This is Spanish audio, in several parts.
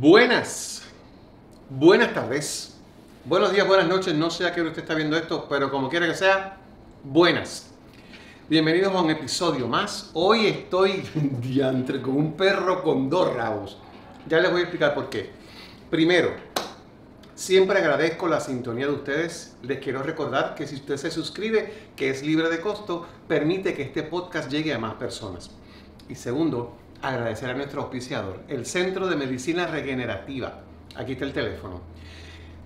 Buenas, buenas tardes, buenos días, buenas noches, no sé a qué hora usted está viendo esto, pero como quiera que sea, buenas. Bienvenidos a un episodio más. Hoy estoy diantre con un perro con dos rabos. Ya les voy a explicar por qué. Primero, siempre agradezco la sintonía de ustedes. Les quiero recordar que si usted se suscribe, que es libre de costo, permite que este podcast llegue a más personas. Y segundo, agradecer a nuestro auspiciador, el Centro de Medicina Regenerativa. Aquí está el teléfono.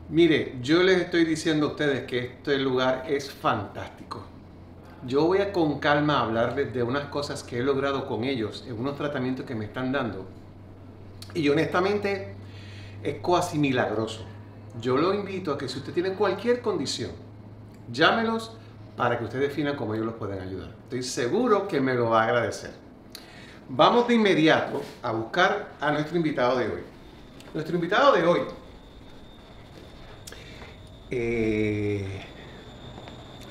Mire, yo les estoy diciendo a ustedes que este lugar es fantástico. Yo voy a con calma hablarles de unas cosas que he logrado con ellos, en unos tratamientos que me están dando. Y honestamente, es casi milagroso. Yo lo invito a que si usted tiene cualquier condición, llámelos para que usted definan cómo ellos los pueden ayudar. Estoy seguro que me lo va a agradecer. Vamos de inmediato a buscar a nuestro invitado de hoy. Nuestro invitado de hoy eh,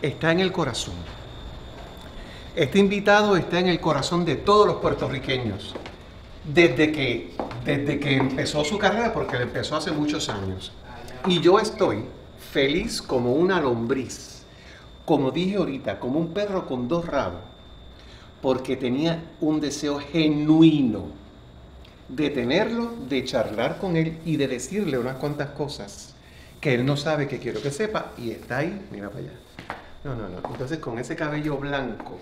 está en el corazón. Este invitado está en el corazón de todos los puertorriqueños, desde que, desde que empezó su carrera, porque la empezó hace muchos años. Y yo estoy feliz como una lombriz, como dije ahorita, como un perro con dos rabos, porque tenía un deseo genuino de tenerlo, de charlar con él y de decirle unas cuantas cosas que él no sabe que quiero que sepa y está ahí, mira para allá. No, no, no. Entonces con ese cabello blanco,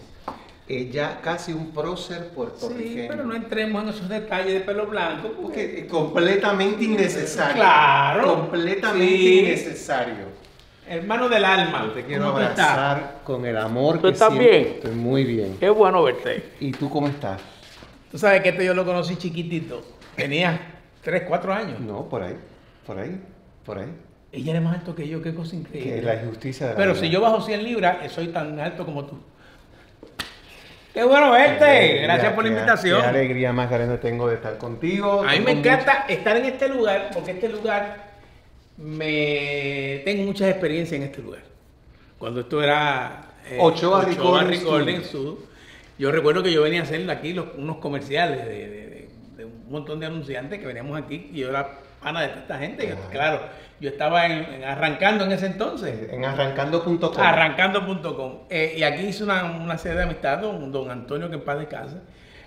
ella eh, casi un prócer puertorriqueño. Sí, pero no entremos en esos detalles de pelo blanco. Porque, es eh, completamente innecesario. Claro. Completamente innecesario. Hermano del alma. Te quiero abrazar con el amor que estás bien? Estoy muy bien. Qué bueno verte. ¿Y tú cómo estás? Tú sabes que este yo lo conocí chiquitito. Tenía 3, 4 años. No, por ahí. Por ahí. Por ahí. Ella era más alto que yo, qué cosa increíble. Que la injusticia de la Pero si yo bajo 100 libras, soy tan alto como tú. Qué bueno verte. Gracias por la invitación. Qué alegría más grande tengo de estar contigo. A mí me encanta estar en este lugar, porque este lugar me tengo mucha experiencia en este lugar. Cuando esto era 8, eh, Ochoa, yo recuerdo que yo venía a hacer aquí unos comerciales de, un montón de anunciantes que veníamos aquí y yo era pana de esta gente. claro, yo estaba en, Arrancando en ese entonces. En arrancando.com. Arrancando.com. Eh, y aquí hice una, una serie de amistad con don Antonio, que en paz de casa.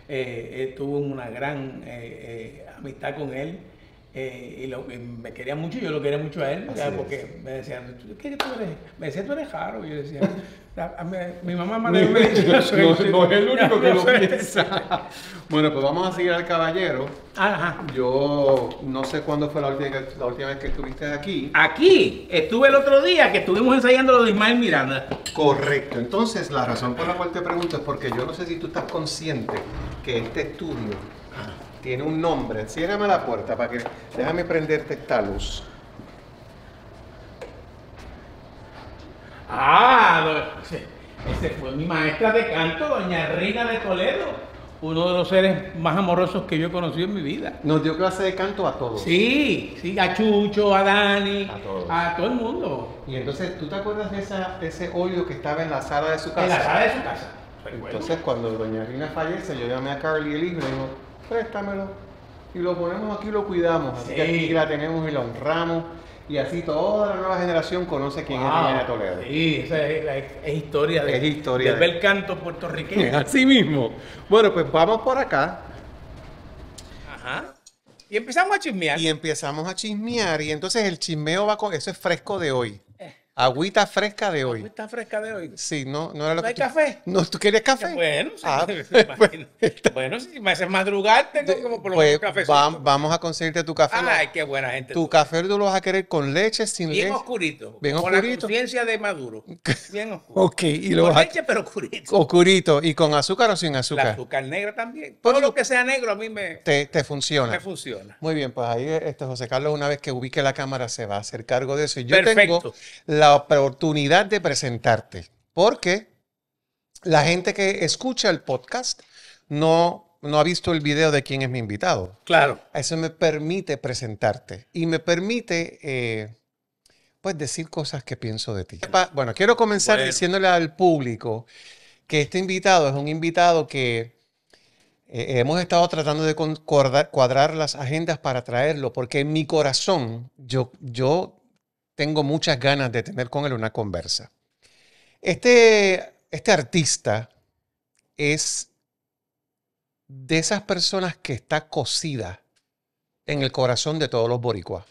Eh, una gran eh, amistad con él. Eh, y, lo, me quería mucho, yo lo quería mucho a él, porque me decían, ¿qué tú Me decían, tú eres Jaro. Y yo decía, mi, mamá me ha no, es el único que lo piensa. bueno, pues vamos a seguir al caballero. Ajá. Yo no sé cuándo fue la última, la última vez que estuviste aquí. Aquí, estuve el otro día que estuvimos ensayando lo de Ismael Miranda. Correcto, entonces la razón por la cual te pregunto es porque yo no sé si tú estás consciente que este estudio ah tiene un nombre. Enciérrame la puerta para que déjame prenderte esta luz. Ah, ese fue mi maestra de canto, doña Rina de Toledo. Uno de los seres más amorosos que yo he conocido en mi vida. Nos dio clase de canto a todos. Sí, sí, a Chucho, a Dani, a, todo el mundo. Y entonces, ¿tú te acuerdas de, ese hoyo que estaba en la sala de su casa? En la sala de su casa. Entonces, cuando doña Rina fallece, yo llamé a Carly y le dijo préstamelo. Y lo ponemos aquí y lo cuidamos. Así que aquí la tenemos y la honramos. Y así toda la nueva generación conoce quién es la Toledo. Sí, esa es, la, es historia, de, es del canto puertorriqueño. Así mismo. Bueno, pues vamos por acá. Ajá. Y empezamos a chismear. Y empezamos a chismear. Y entonces el chismeo va con. Eso es fresco de hoy. Agüita fresca de hoy. Agüita fresca de hoy. Sí, no, no era lo ¿No que. hay café? No, ¿tú querías café? Bueno, ah, pues, bueno, si me haces madrugar, tengo como por lo pues, menos café. vamos a conseguirte tu café. Ay, qué buena gente. Tu café tú lo vas a querer con leche, sin leche. Bien oscurito. Bien con la conciencia de Maduro. Bien oscuro. ok, y lo Con leche, pero oscurito. Oscurito. ¿Y con azúcar o sin azúcar? La azúcar negra también. Todo lo que sea negro a mí me. Te, te funciona. Me funciona. Muy bien, pues ahí este José Carlos, una vez que ubique la cámara, se va a hacer cargo de eso. yo Perfecto. tengo oportunidad de presentarte, porque la gente que escucha el podcast no, no ha visto el video de quién es mi invitado. Claro. Eso me permite presentarte y me permite... Eh, pues decir cosas que pienso de ti. Bueno, quiero comenzar diciéndole al público que este invitado es un invitado que eh, hemos estado tratando de concordar, cuadrar las agendas para traerlo, porque en mi corazón yo, yo tengo muchas ganas de tener con él una conversa. Este, este artista es de esas personas que está cocida en el corazón de todos los boricuas.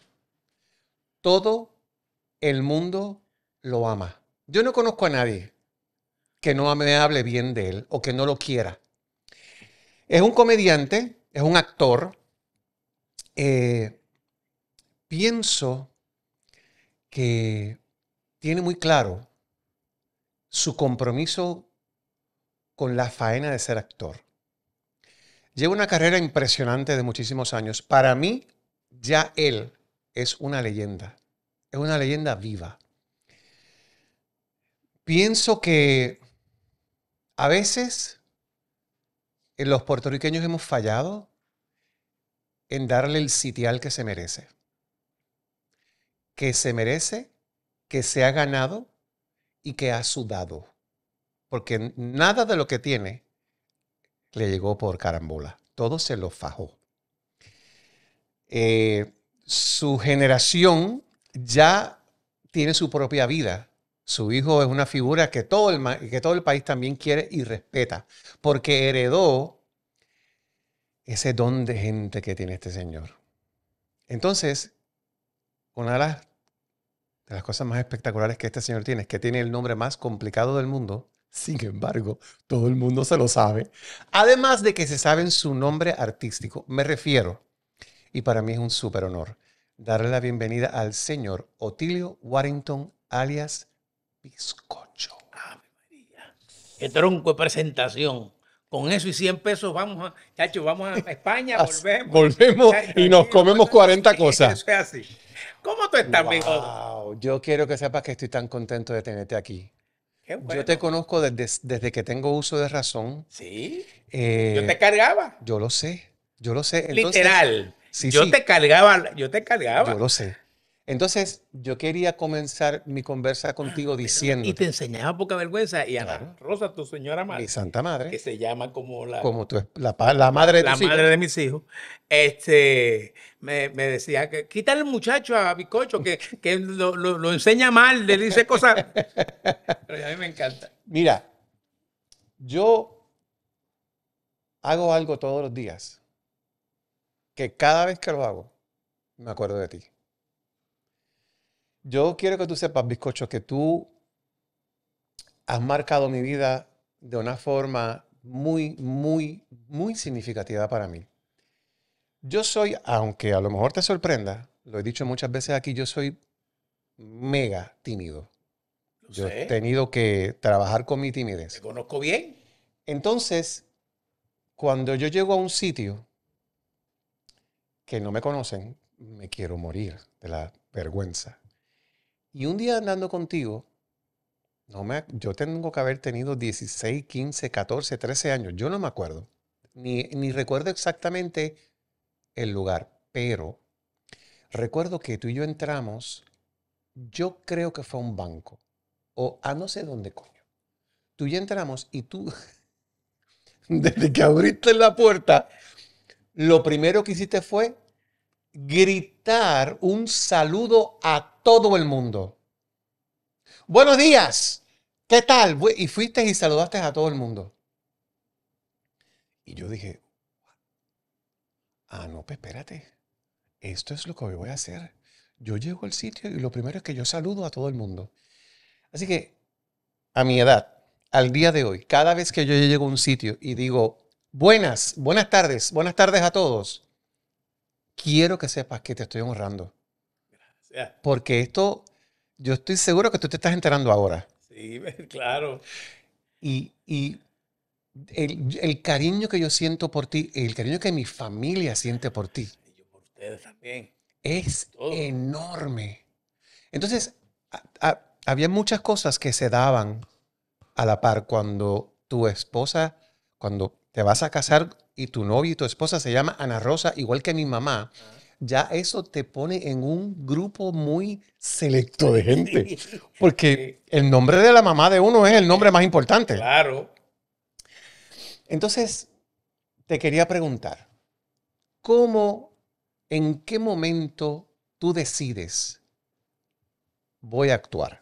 Todo el mundo lo ama. Yo no conozco a nadie que no me hable bien de él o que no lo quiera. Es un comediante, es un actor. Eh, pienso que tiene muy claro su compromiso con la faena de ser actor. Lleva una carrera impresionante de muchísimos años. Para mí, ya él es una leyenda, es una leyenda viva. Pienso que a veces los puertorriqueños hemos fallado en darle el sitial que se merece que se merece, que se ha ganado y que ha sudado. Porque nada de lo que tiene le llegó por carambola. Todo se lo fajó. Eh, su generación ya tiene su propia vida. Su hijo es una figura que todo, que todo el país también quiere y respeta, porque heredó ese don de gente que tiene este señor. Entonces, una de las, cosas más espectaculares que este señor tiene es que tiene el nombre más complicado del mundo. Sin embargo, todo el mundo se lo sabe. Además de que se saben su nombre artístico, me refiero, y para mí es un súper honor, darle la bienvenida al señor Otilio Warrington, alias Bizcocho. Ave María. Qué tronco de presentación. Con eso y 100 pesos vamos a, chacho, vamos a España, volvemos. y nos comemos 40 cosas. ¿Cómo tú estás, wow, Yo quiero que sepas que estoy tan contento de tenerte aquí. Yo te conozco desde, que tengo uso de razón. Sí. Eh, yo te cargaba. Yo lo sé. Yo lo sé. Literal. yo te cargaba. Yo te cargaba. Yo lo sé. Entonces, yo quería comenzar mi conversa ah, contigo diciendo. Y te enseñaba poca vergüenza. Y a Rosa, tu señora madre. y santa madre. Que se llama como la. Como la, madre de La madre de mis hijos. Este, me, decía que quita el muchacho a Bicocho, que, que lo, lo, enseña mal, le dice cosas. Pero a mí me encanta. Mira, yo hago algo todos los días que cada vez que lo hago, me acuerdo de ti. Yo quiero que tú sepas, bizcocho, que tú has marcado mi vida de una forma muy, muy, muy significativa para mí. Yo soy, aunque a lo mejor te sorprenda, lo he dicho muchas veces aquí, yo soy mega tímido. yo he tenido que trabajar con mi timidez. Te conozco bien. Entonces, cuando yo llego a un sitio que no me conocen, me quiero morir de la vergüenza. Y un día andando contigo, no me, yo tengo que haber tenido 16, 15, 14, 13 años, yo no me acuerdo, ni, ni recuerdo exactamente el lugar, pero recuerdo que tú y yo entramos, yo creo que fue un banco, o a no sé dónde coño. Tú y yo entramos y tú, desde que abriste la puerta, lo primero que hiciste fue gritar un saludo a todo el mundo. Buenos días, ¿qué tal? Y fuiste y saludaste a todo el mundo. Y yo dije, ah, no, pues espérate, esto es lo que voy a hacer. Yo llego al sitio y lo primero es que yo saludo a todo el mundo. Así que, a mi edad, al día de hoy, cada vez que yo llego a un sitio y digo, buenas, buenas tardes, buenas tardes a todos, quiero que sepas que te estoy honrando. Gracias. Porque esto, yo estoy seguro que tú te estás enterando ahora. Sí, claro. Y, el, cariño que yo siento por ti, el cariño que mi familia siente por ti. yo por ustedes también. Es enorme. Entonces, había muchas cosas que se daban a la par cuando tu esposa, cuando te vas a casar y tu novio y tu esposa se llama Ana Rosa, igual que mi mamá, ya eso te pone en un grupo muy selecto de gente. Porque el nombre de la mamá de uno es el nombre más importante. Claro. Entonces, te quería preguntar, ¿cómo, en qué momento tú decides, voy a actuar,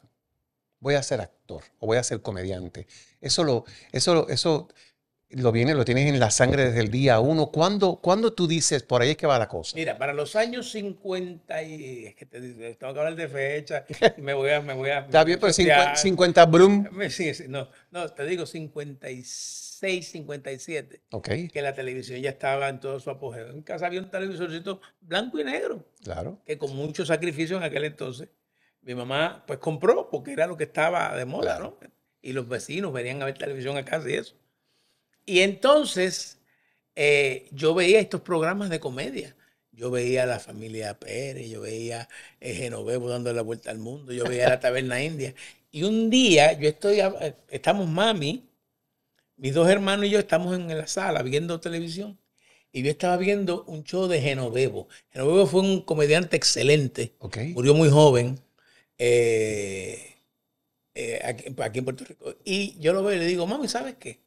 voy a ser actor o voy a ser comediante? Eso lo, eso, eso lo, viene, lo tienes en la sangre desde el día uno. ¿Cuándo, ¿Cuándo, tú dices, por ahí es que va la cosa? Mira, para los años 50, y es que te, tengo que hablar de fecha, me voy a... Me voy Está bien, pero 50, brum. Sí, no, no, te digo 56, 57. Ok. Que la televisión ya estaba en todo su apogeo. En casa había un televisorcito blanco y negro. Claro. Que con mucho sacrificio en aquel entonces, mi mamá pues compró porque era lo que estaba de moda, ¿no? Y los vecinos venían a ver televisión acá y eso. Y entonces eh, yo veía estos programas de comedia. Yo veía a la familia Pérez, yo veía a eh, Genovevo dando la vuelta al mundo, yo veía la taberna india. Y un día yo estoy, eh, estamos mami, mis dos hermanos y yo estamos en la sala viendo televisión. Y yo estaba viendo un show de Genovevo. Genovevo fue un comediante excelente. Murió muy joven. aquí, aquí, en Puerto Rico. Y yo lo veo y le digo, mami, ¿sabes qué?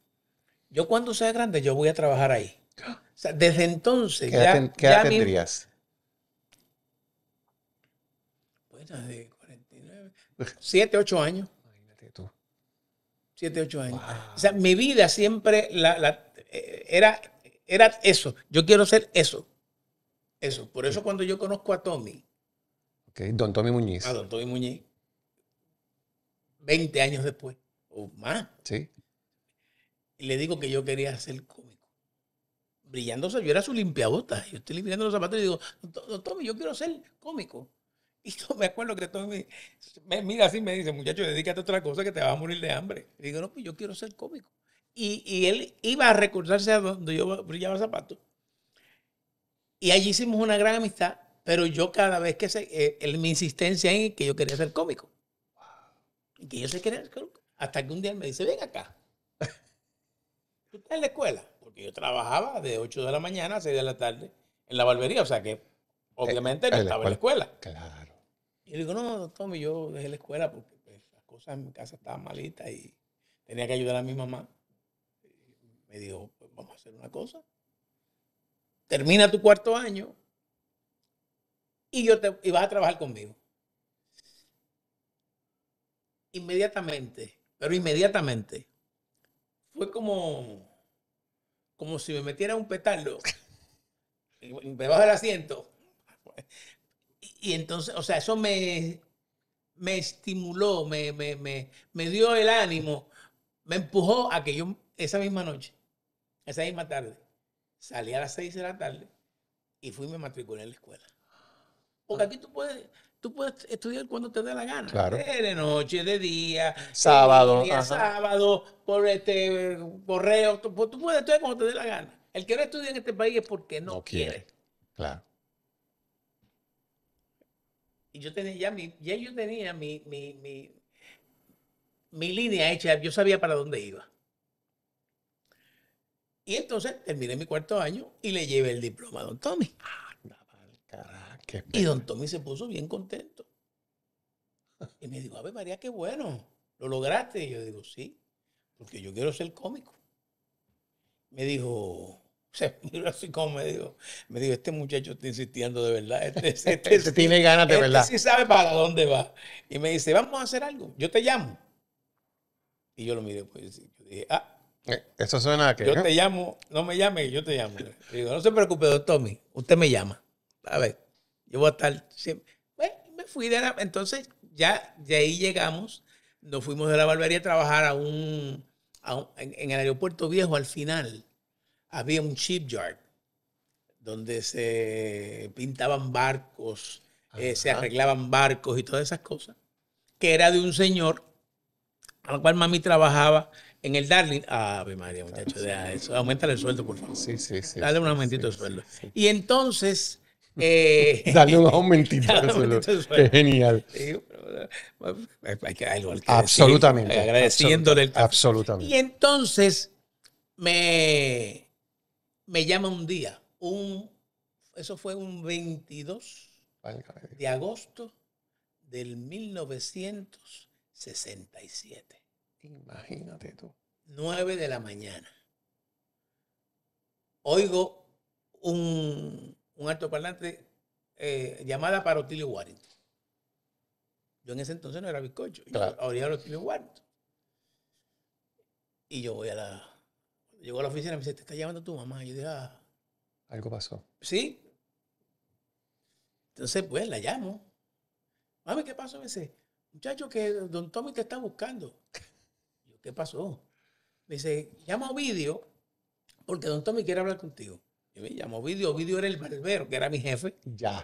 yo cuando sea grande, yo voy a trabajar ahí. O sea, desde entonces. ¿Qué edad, tendrías? Pues Bueno, 49. 7, 8 años. Imagínate tú. 7, 8 años. O sea, mi vida siempre eh, era, era eso. Yo quiero ser eso. Eso. Por eso cuando yo conozco a Tommy. Ok, Don Tommy Muñiz. A Don Tommy Muñiz. 20 años después. O más. Sí y le digo que yo quería ser cómico. Brillándose, yo era su limpiabota. Yo estoy limpiando los zapatos y digo, Tommy, yo quiero ser cómico. Y yo me acuerdo que Tommy me mira así y me dice, muchacho, dedícate a otra cosa que te vas a morir de hambre. Y digo, no, pues yo quiero ser cómico. Y, él iba a recursarse a donde yo brillaba zapatos. Y allí hicimos una gran amistad, pero yo cada vez que se, eh, él, mi insistencia en que yo quería ser cómico. Y que yo se quería Hasta que un día él me dice, ven acá en la escuela, porque yo trabajaba de 8 de la mañana a 6 de la tarde en la barbería, o sea que obviamente no estaba en la escuela. Claro. Y yo digo, no, no, Tommy, yo dejé la escuela porque pues, las cosas en mi casa estaban malitas y tenía que ayudar a mi mamá. me dijo, pues vamos a hacer una cosa. Termina tu cuarto año y yo te y vas a trabajar conmigo. Inmediatamente, pero inmediatamente, fue como, como si me metiera un petardo. Y me bajo asiento. Y, entonces, o sea, eso me, me estimuló, me, me, dio el ánimo, me empujó a que yo esa misma noche, esa misma tarde, salí a las seis de la tarde y fui y me matriculé en la escuela. Porque aquí tú puedes, tú puedes estudiar cuando te dé la gana. Claro. De noche, de día, sábado, sábado, por este correo, pues, tú, puedes estudiar cuando te dé la gana. El que no estudia en este país es porque no, quiere. Claro. Y yo tenía ya mi, ya yo tenía mi, mi, mi, mi línea hecha, yo sabía para dónde iba. Y entonces terminé mi cuarto año y le llevé el diploma a don Tommy y don Tommy se puso bien contento. Y me dijo, Ave María, qué bueno, lo lograste. Y yo digo, sí, porque yo quiero ser cómico. Me dijo, se mira así como me dijo, me dijo, este muchacho está insistiendo de verdad. Este, este, este, este tiene ganas de verdad. Sí sabe para dónde va. Y me dice, vamos a hacer algo, yo te llamo. Y yo lo miré, pues, yo dije, ah. Eh, eso suena a que. Yo te llamo, no me llame, yo te llamo. digo, no se preocupe, don Tommy, usted me llama. A ver yo voy a estar siempre. Bueno, me fui de la... Entonces, ya de ahí llegamos, nos fuimos de la barbería a trabajar a un, en, el aeropuerto viejo al final. Había un shipyard donde se pintaban barcos, eh, se arreglaban barcos y todas esas cosas, que era de un señor al cual mami trabajaba en el Darling. Ave María, muchacho, sí. el sueldo, por favor. Sí, sí, sí. Dale un aumentito de sueldo. y entonces eh, Dale un aumentito Genial. que, absolutamente. Decir, agradeciéndole Absolutamente. Y entonces me, me llama un día, un, eso fue un 22 de agosto del 1967. Imagínate tú. 9 de la mañana. Oigo un, un alto parlante, eh, llamada para Otilio Warrington. Yo en ese entonces no era bizcocho. Yo ahora era Otilio Warrington. Y yo voy a la. Llegó a la oficina y me dice: Te está llamando tu mamá. Y yo dije: ah". Algo pasó. Sí. Entonces, pues la llamo. Mami, ¿qué pasó? Me dice: Muchacho, que don Tommy te está buscando. Yo, ¿qué pasó? Me dice: Llama a Ovidio porque don Tommy quiere hablar contigo. Y me llamó Ovidio. Ovidio era el barbero, que era mi jefe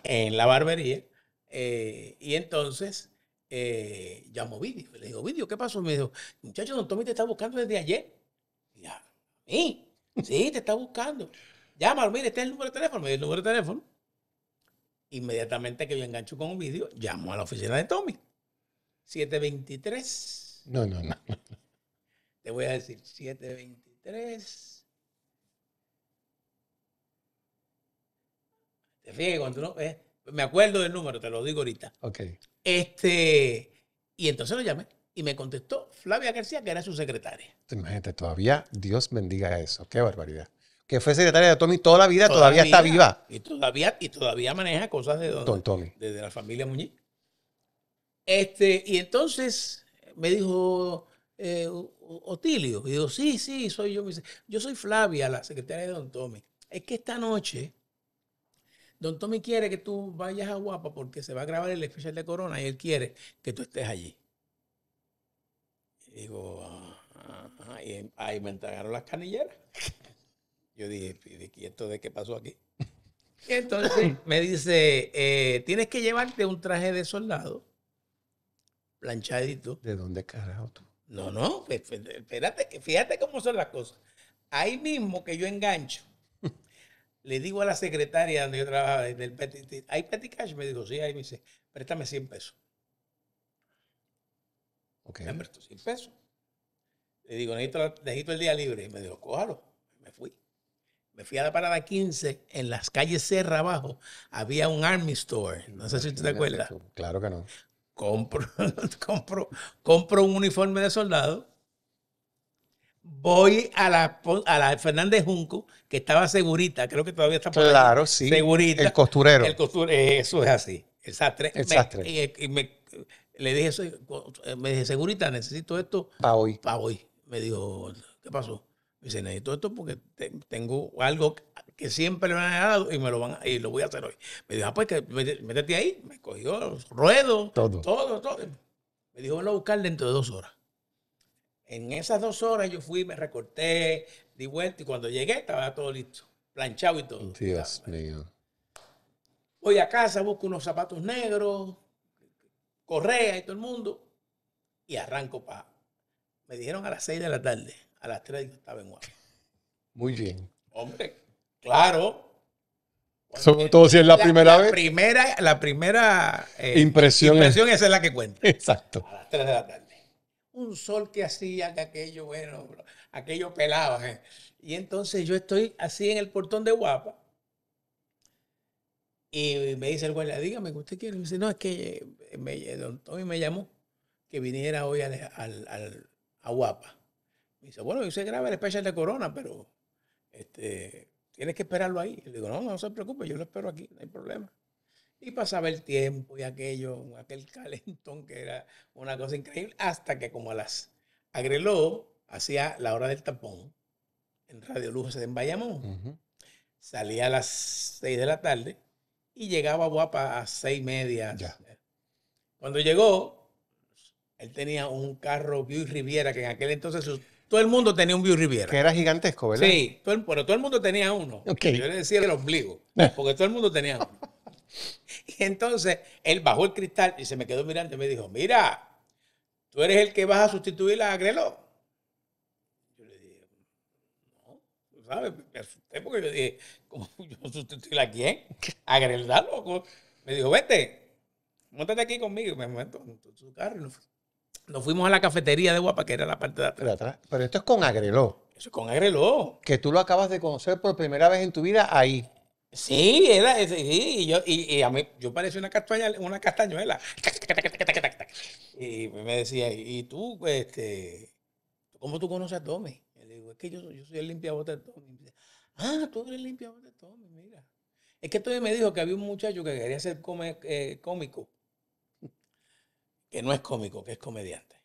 en la barbería. Eh, y entonces eh, llamó vídeo Le digo, Ovidio, ¿qué pasó? Me dijo, muchacho, don Tommy te está buscando desde ayer. Y ya, ¿Sí? sí, te está buscando. Llámalo, mire, este es el número de teléfono. Me dio el número de teléfono. Inmediatamente que yo engancho con vídeo llamo a la oficina de Tommy. 723. No, no, no. Te voy a decir, 723. cuando eh, me acuerdo del número, te lo digo ahorita. Ok. Este, y entonces lo llamé y me contestó Flavia García, que era su secretaria. Imagínate, todavía Dios bendiga eso. Qué barbaridad. Que fue secretaria de Tommy toda la vida, todavía, está viva. Y todavía, y todavía maneja cosas de Don Tommy. desde la familia Muñiz. Este, y entonces me dijo eh, Otilio. Y digo, sí, sí, soy yo. yo soy Flavia, la secretaria de Don Tommy. Es que esta noche Don Tommy quiere que tú vayas a Guapa porque se va a grabar el especial de Corona y él quiere que tú estés allí. digo, ah, ahí me entregaron las canilleras. Yo dije, ¿y esto de qué pasó aquí? entonces me dice, eh, tienes que llevarte un traje de soldado, planchadito. ¿De dónde carajo tú? No, no, pues, pues, espérate, fíjate cómo son las cosas. Ahí mismo que yo engancho, le digo a la secretaria donde yo trabajaba, en el ¿hay petty cash? Me dijo, sí, ahí me dice, préstame 100 pesos. Ok. Me prestó 100 pesos. Le digo, necesito, el día libre. Y me dijo, cójalo. Me fui. Me fui a la parada 15, en las calles Serra abajo, había un Army Store. No sé si tú te acuerdas. Claro que no. Compro, compro, compro un uniforme de soldado voy a la, a la Fernández Junco, que estaba segurita, creo que todavía está por Claro, sí. Segurita. El costurero. El costurero, eh, eso es así. El sastre. El eh, y, me, le dije, eh, me segurita, necesito esto. Para hoy. Para hoy. Me dijo, ¿qué pasó? Me dice, necesito esto porque tengo algo que siempre me han dado y me lo van y lo voy a hacer hoy. Me dijo, ah, pues que métete ahí. Me cogió los ruedos. Todo. Todo, todo. Me dijo, voy a buscar dentro de dos horas. En esas dos horas yo fui, me recorté, di vuelta y cuando llegué estaba todo listo, planchado y todo. Dios pues. mío. Voy a casa, busco unos zapatos negros, correa y todo el mundo y arranco para... Me dijeron a las seis de la tarde, a las tres yo estaba en Guapa. Muy bien. Hombre, claro. Sobre todo si es la, primera vez. Primera, la primera eh, impresión, es. esa es la que cuenta. Exacto. A las tres de la tarde un sol que hacía que aquello, bueno, aquello pelaba. Eh. Y entonces yo estoy así en el portón de guapa. Y me dice el güey, dígame que usted quiere. Me dice, no, es que eh, me, eh, don Tommy me llamó que viniera hoy al, a Guapa. Me dice, bueno, yo sé graba el especial de Corona, pero este, tienes que esperarlo ahí. Le digo, no, no se preocupe, yo lo espero aquí, no hay problema. Y pasaba el tiempo y aquello, aquel calentón que era una cosa increíble, hasta que como a las agreló, hacía la hora del tapón en Radio Luz en Bayamón. Salía a las seis de la tarde y llegaba Guapa a seis y media. Cuando llegó, él tenía un carro View Riviera, que en aquel entonces todo el mundo tenía un View Riviera. Que era gigantesco, ¿verdad? Sí, pero todo el mundo tenía uno. Yo le decía el ombligo, porque todo el mundo tenía uno. Y entonces él bajó el cristal y se me quedó mirando y me dijo, mira, tú eres el que vas a sustituir a Agreló Yo le dije, no, tú sabes, me asusté porque yo dije, ¿cómo yo sustituir a quién? A Me dijo, vete, montate aquí conmigo. Me meto en su carro y nos, fuimos a la cafetería de Guapa, que era la parte de atrás. Pero, esto es con Agreló. Eso es con Agreló. Que tú lo acabas de conocer por primera vez en tu vida ahí. Sí, era sí, y yo, y, y, a mí, yo parecía una castañuela, una castañuela. Y me decía, ¿y tú, este, cómo tú conoces a Tommy? Y le digo, es que yo, yo soy el limpiabotas de Tommy. Dice, ah, tú eres el limpiabotas de Tommy, mira. Es que Tommy me dijo que había un muchacho que quería ser eh, cómico, que no es cómico, que es comediante.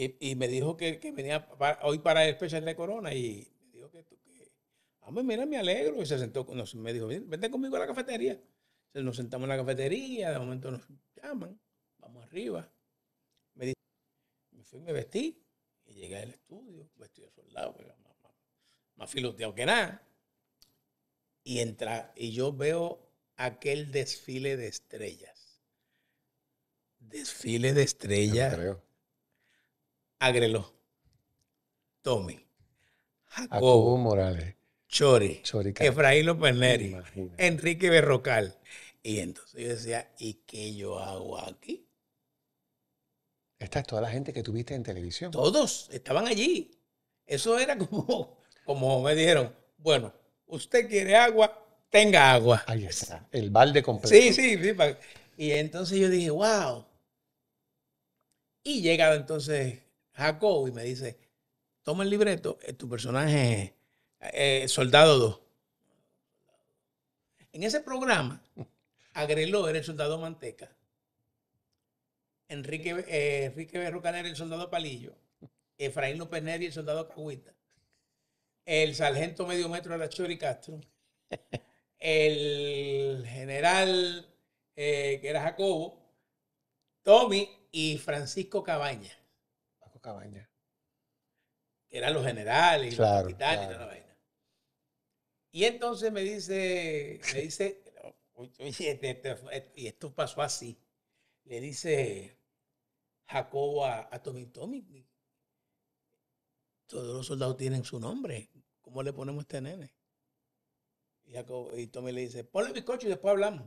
Y, me dijo que, venía hoy para el especial de Corona y me dijo que, que hombre, mira, me alegro. Y se sentó, nos, me dijo, vente conmigo a la cafetería. nos sentamos en la cafetería, de momento nos llaman, vamos arriba. Me fui, me vestí y llegué al estudio, vestido de soldado, más, filoteado que nada. Y entra, y yo veo aquel desfile de estrellas. Desfile de estrellas. Agreló, Tommy. Jacobo, Morales. Chori. Efraín López Neri. Enrique Berrocal. Y entonces yo decía, ¿y qué yo hago aquí? Esta es toda la gente que tuviste en televisión. Todos estaban allí. Eso era como, como me dijeron, bueno, usted quiere agua, tenga agua. Ahí está, el balde completo. Sí, sí, sí. Y entonces yo dije, wow. Y llegaba entonces Jacobo, y me dice, toma el libreto, eh, tu personaje es eh, Soldado 2. En ese programa, Agreló era el soldado Manteca. Enrique, eh, Enrique era el soldado Palillo. Efraín López Neri el soldado Cagüita. El sargento medio metro era Chori Castro. El general eh, que era Jacobo. Tommy y Francisco Cabaña que Eran los generales y y la vaina. Y entonces me dice, me dice, este, este este, y esto pasó así. Le dice Jacobo a, a Tommy, todos los soldados tienen su nombre. ¿Cómo le ponemos este nene? Y, Jacobo, y Tommy le dice, ponle coche y después hablamos.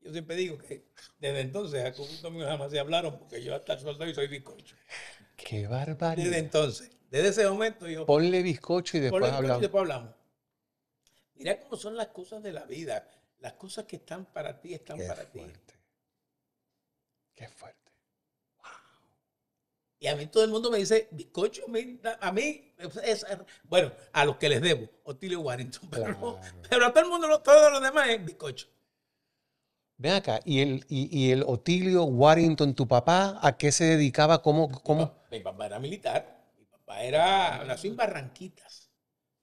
Yo siempre digo que desde entonces Jacobo y Tommy jamás se hablaron porque yo hasta el soldado y soy bizcocho. Qué barbaridad. Desde entonces, desde ese momento yo... Ponle bizcocho y después Ponle bizcocho Y después hablamos. Mira cómo son las cosas de la vida. Las cosas que están para ti están para ti. Qué fuerte. Qué Wow. Y a mí todo el mundo me dice, bizcocho, a mí, bueno, a los que les debo, Otilio Warrington, pero, a todo el mundo, todos los demás es bizcocho. Ven acá, ¿y el, y, el Otilio Warrington, tu papá, a qué se dedicaba? ¿Cómo, Como cómo mi papá era militar, mi papá era, nació en Barranquitas,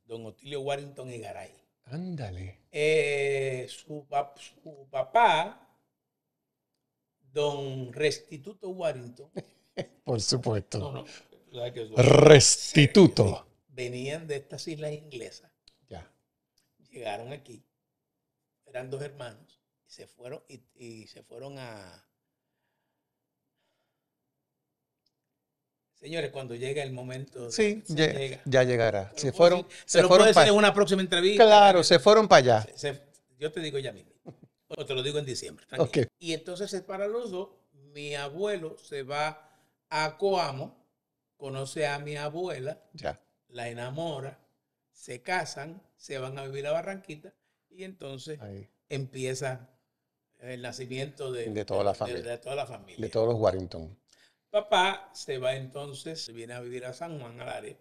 don Otilio Warrington Garay. Ándale. Eh, su, papá, don Restituto Warrington. Por supuesto. Restituto. Venían de estas islas inglesas. Ya. Llegaron aquí. Eran dos hermanos. se fueron, y se fueron a, Señores, cuando llegue el momento. sí, ya, llegará. Se, fueron. se, para en una próxima entrevista. Claro, se fueron para allá. yo te digo ya mismo. O te lo digo en diciembre. Y entonces, es para los dos, mi abuelo se va a Coamo, conoce a mi abuela, la enamora, se casan, se van a vivir a Barranquita y entonces empieza el nacimiento de, toda la familia, de, toda la familia. De todos los Warrington. Papá se va entonces, viene a vivir a San Juan, al área,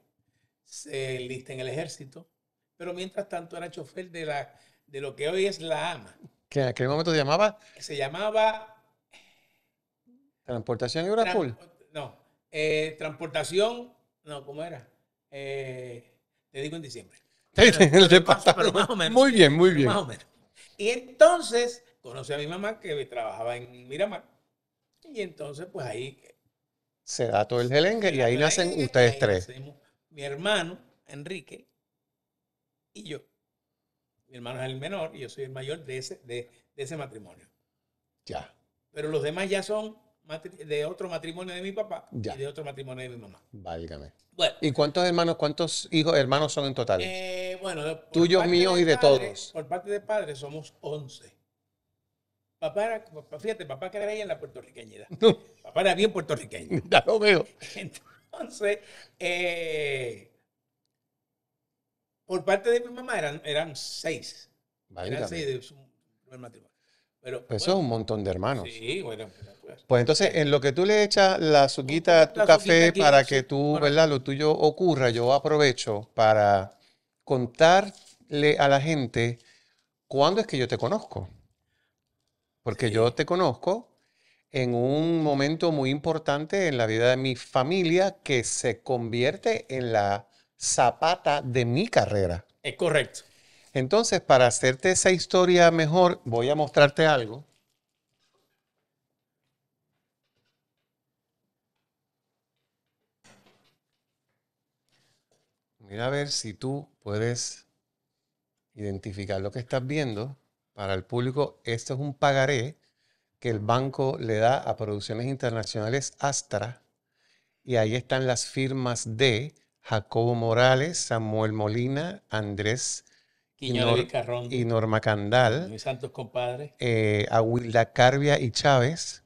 se enlista en el ejército, pero mientras tanto era chofer de, la, de lo que hoy es la AMA. ¿Qué en aquel momento se llamaba? Se llamaba... Transportación y Trans No, eh, transportación, no, ¿cómo era? Eh, te digo en diciembre. pero más o menos, muy bien, muy bien. Y entonces conocí a mi mamá que trabajaba en Miramar. Y entonces, pues ahí se da todo el gelengue y ahí nacen ustedes tres. Mi hermano, Enrique, y yo. Mi hermano es el menor y yo soy el mayor de ese, de, ese matrimonio. Ya. Pero los demás ya son de otro matrimonio de mi papá y de otro matrimonio de mi mamá. Válgame. Bueno, ¿Y cuántos hermanos, cuántos hijos, hermanos son en total? Eh, bueno, tuyos, míos y de todos. Por parte de padres somos 11. Papá fíjate, papá creía en la puertorriqueñidad. Papá era bien puertorriqueño. Ya lo veo. Entonces, eh, por parte de mi mamá eran, eran seis. Válgame. Eran seis de su primer matrimonio. Pero, pues eso es un montón de hermanos. Sí, bueno. Pues, pues, pues, entonces, en lo que tú le echas la suquita a tu café para que tú, ¿verdad? Lo tuyo ocurra, yo aprovecho para contarle a la gente cuándo es que yo te conozco. Porque yo te conozco en un momento muy importante en la vida de mi familia que se convierte en la zapata de mi carrera. Es eh, correcto. Entonces, para hacerte esa historia mejor, voy a mostrarte algo. Mira a ver si tú puedes identificar lo que estás viendo para el público, esto es un pagaré que el banco le da a producciones internacionales Astra y ahí están las firmas de Jacobo Morales, Samuel Molina, Andrés y, Carrón, y Norma Candal, mis santos compadres, eh, a Carbia y Chávez.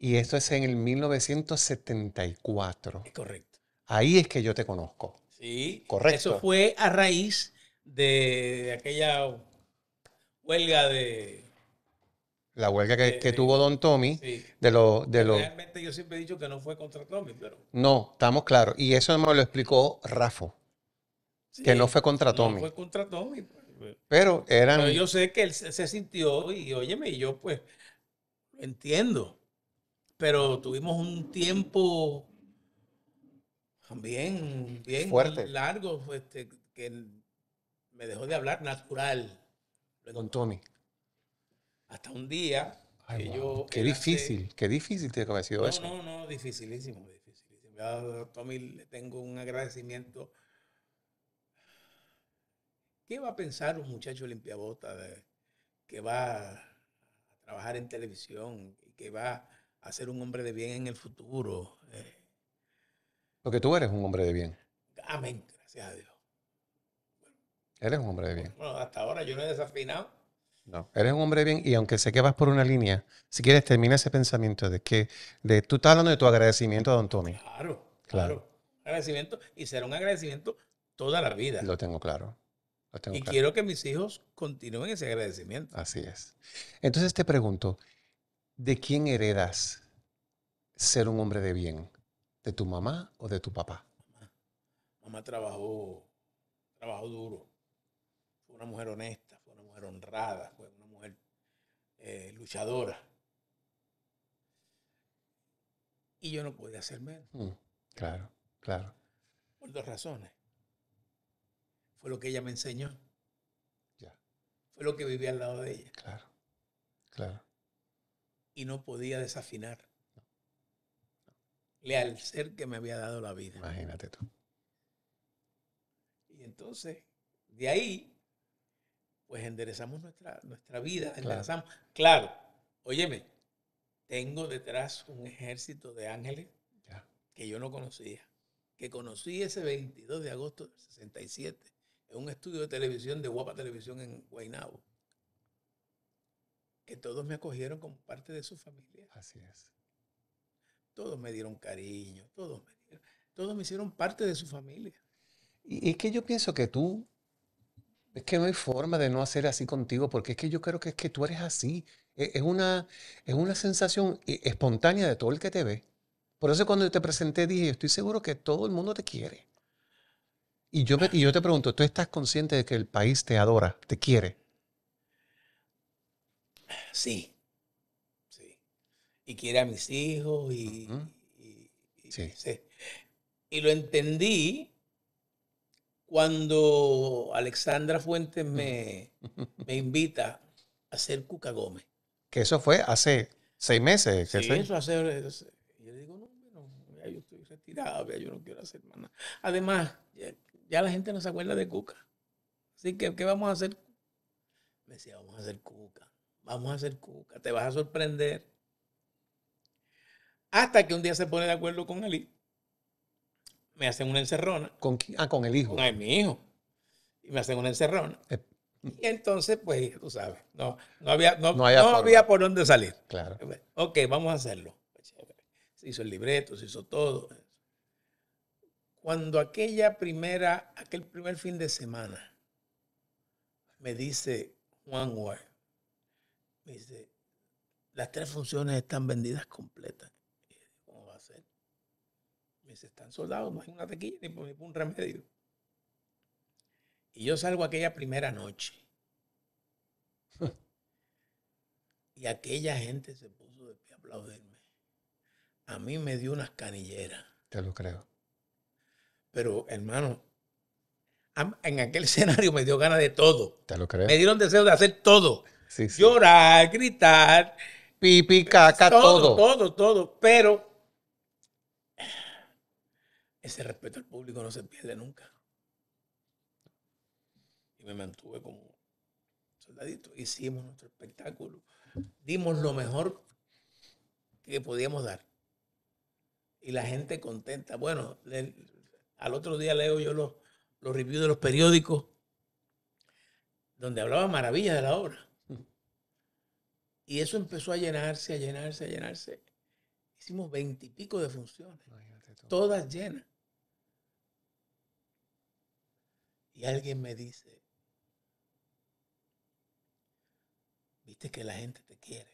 Y esto es en el 1974. correcto. Ahí es que yo te conozco. Sí. Correcto. Eso fue a raíz de aquella huelga de... La huelga que, tuvo Don Tommy de lo... De los... Realmente yo siempre he dicho que no fue contra Tommy, pero... No, estamos claros. Y eso me lo explicó Rafa. que no fue contra Tommy. No fue contra Tommy. Pues, pues. Pero eran... yo sé que él se sintió y óyeme, y yo pues entiendo. Pero tuvimos un tiempo también bien largo, este, que me dejó de hablar natural con Tommy. Hasta un día que yo Qué difícil, qué difícil te que haber no, eso. No, no, dificilísimo, dificilísimo. Tommy le tengo un agradecimiento. ¿Qué va a pensar un muchacho limpiabota que va a trabajar en televisión y que va a ser un hombre de bien en el futuro? Eh, Porque tú eres un hombre de bien. Amén, gracias a Dios. Eres un hombre de bien. Bueno, hasta ahora yo no he desafinado. No, eres un hombre de bien y aunque sé que vas por una línea, si quieres termina ese pensamiento de que de, tú estás hablando de tu agradecimiento a Don Tommy. Claro, claro, Agradecimiento y será un agradecimiento toda la vida. Lo tengo claro. Lo tengo y quiero que mis hijos continúen ese agradecimiento. Así es. Entonces te pregunto, ¿de quién heredas ser un hombre de bien? ¿De tu mamá o de tu papá? Mamá, mamá trabajó, trabajó duro una mujer honesta, fue una mujer honrada, fue una mujer eh, luchadora. Y yo no podía hacer menos. Mm, claro, claro. Por dos razones. Fue lo que ella me enseñó. Ya. Fue lo que viví al lado de ella. Claro, claro. Y no podía desafinar. Leal al ser que me había dado la vida. Imagínate tú. Y entonces, de ahí pues enderezamos nuestra, nuestra vida, enderezamos. Claro. óyeme, tengo detrás un ejército de ángeles que yo no conocía, que conocí ese 22 de agosto del 67 en un estudio de televisión de Guapa Televisión en Guaynabo, que todos me acogieron como parte de su familia. Así es. Todos me dieron cariño, todos me, todos me hicieron parte de su familia. Y es que yo pienso que tú es que no hay forma de no hacer así contigo, porque es que yo creo que es que tú eres así. E, es una, es una sensación eh, espontánea de todo el que te ve. Por eso cuando te presenté dije, estoy seguro que todo el mundo te quiere. Y yo, yo te pregunto, ¿tú estás consciente de que el país te adora, te quiere? Sí. Sí. Y quiere a mis hijos y, y, sí. y lo entendí cuando Alexandra Fuentes me, invita a hacer Cuca Gómez. Que eso fue hace seis meses. sí, eso hace, Yo digo, no, yo estoy retirado, yo no quiero hacer nada. Además, ya, ya, la gente no se acuerda de Cuca. Así que, ¿qué vamos a hacer? Me decía, vamos a hacer Cuca, vamos a hacer Cuca, te vas a sorprender. Hasta que un día se pone de acuerdo con Ali me hacen una encerrona. ¿Con quién? Ah, con el hijo. Con mi hijo. Y me hacen una encerrona. Eh. Y entonces, pues, tú sabes, no, había, por dónde salir. Claro. Ok, vamos a hacerlo. Se hizo el libreto, se hizo todo. Cuando aquella primera, aquel primer fin de semana, me dice Juan Guay, me dice, las tres funciones están vendidas completas se pues, están soldados, no hay una tequila pues, ni un remedio. Y yo salgo aquella primera noche. y aquella gente se puso de pie a aplaudirme. A mí me dio unas canilleras. Te lo creo. Pero, hermano, en aquel escenario me dio ganas de todo. Te lo creo. Me dieron deseo de hacer todo. Sí, sí. Llorar, gritar. Pipi, caca, todo, todo. Todo, todo. Pero ese respeto al público no se pierde nunca. Y me mantuve como soldadito. Hicimos nuestro espectáculo. Dimos lo mejor que podíamos dar. Y la gente contenta. Bueno, al otro día leo yo los, los reviews de los periódicos donde hablaba maravillas de la obra. Y eso empezó a llenarse, a llenarse, a llenarse. Hicimos veintipico de funciones, todas llenas. y alguien me dice, viste que la gente te quiere.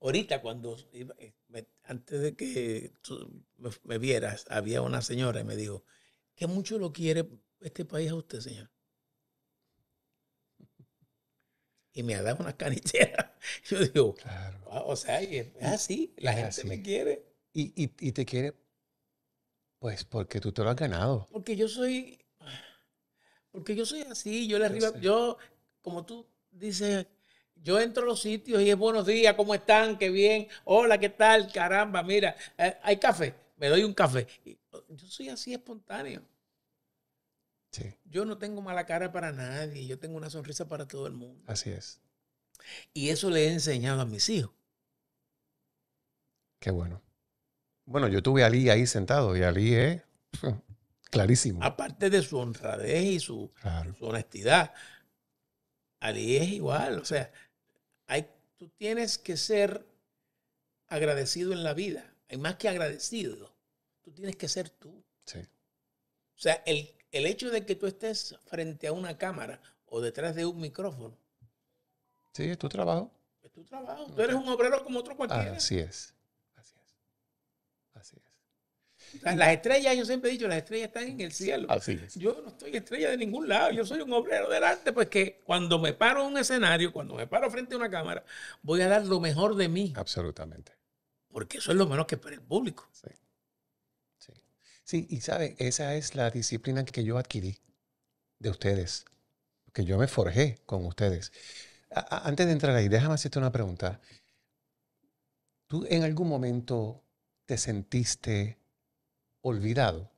Ahorita cuando, eh, antes de que tú me, vieras, había una señora y me dijo, ¿qué mucho lo quiere este país a usted, señor. Y me ha dado una canichera. Yo digo, claro. o sea, es así, la gente me quiere. Y, y te quiere pues porque tú te lo has ganado. Porque yo soy. Porque yo soy así. Yo le arriba. Yo, como tú dices, yo entro a los sitios y es buenos días, ¿cómo están? ¿Qué bien? Hola, ¿qué tal? Caramba, mira, eh, hay café. Me doy un café. Oh, yo soy así espontáneo. Sí. Yo no tengo mala cara para nadie, yo tengo una sonrisa para todo el mundo. Así es. Y eso le he enseñado a mis hijos. Qué bueno. Bueno, yo tuve a Ali ahí sentado y Ali es clarísimo. Aparte de su honradez y su, honestidad, Ali es igual. O sea, hay, tú tienes que ser agradecido en la vida. Hay más que agradecido. Tú tienes que ser tú. Sí. O sea, el, el hecho de que tú estés frente a una cámara o detrás de un micrófono. Sí, es tu trabajo. Es tu trabajo. Tú eres un obrero como otro cualquiera. Así es. Las estrellas, yo siempre he dicho, las estrellas están en el cielo. Yo no estoy estrella de ningún lado, yo soy un obrero del arte, pues que cuando me paro en un escenario, cuando me paro frente a una cámara, voy a dar lo mejor de mí. Absolutamente. Porque eso es lo menos que espera el público. Sí. Sí, y sabe, esa es la disciplina que yo adquirí de ustedes, que yo me forjé con ustedes. antes de entrar ahí, déjame hacerte una pregunta. ¿Tú en algún momento te sentiste olvidado.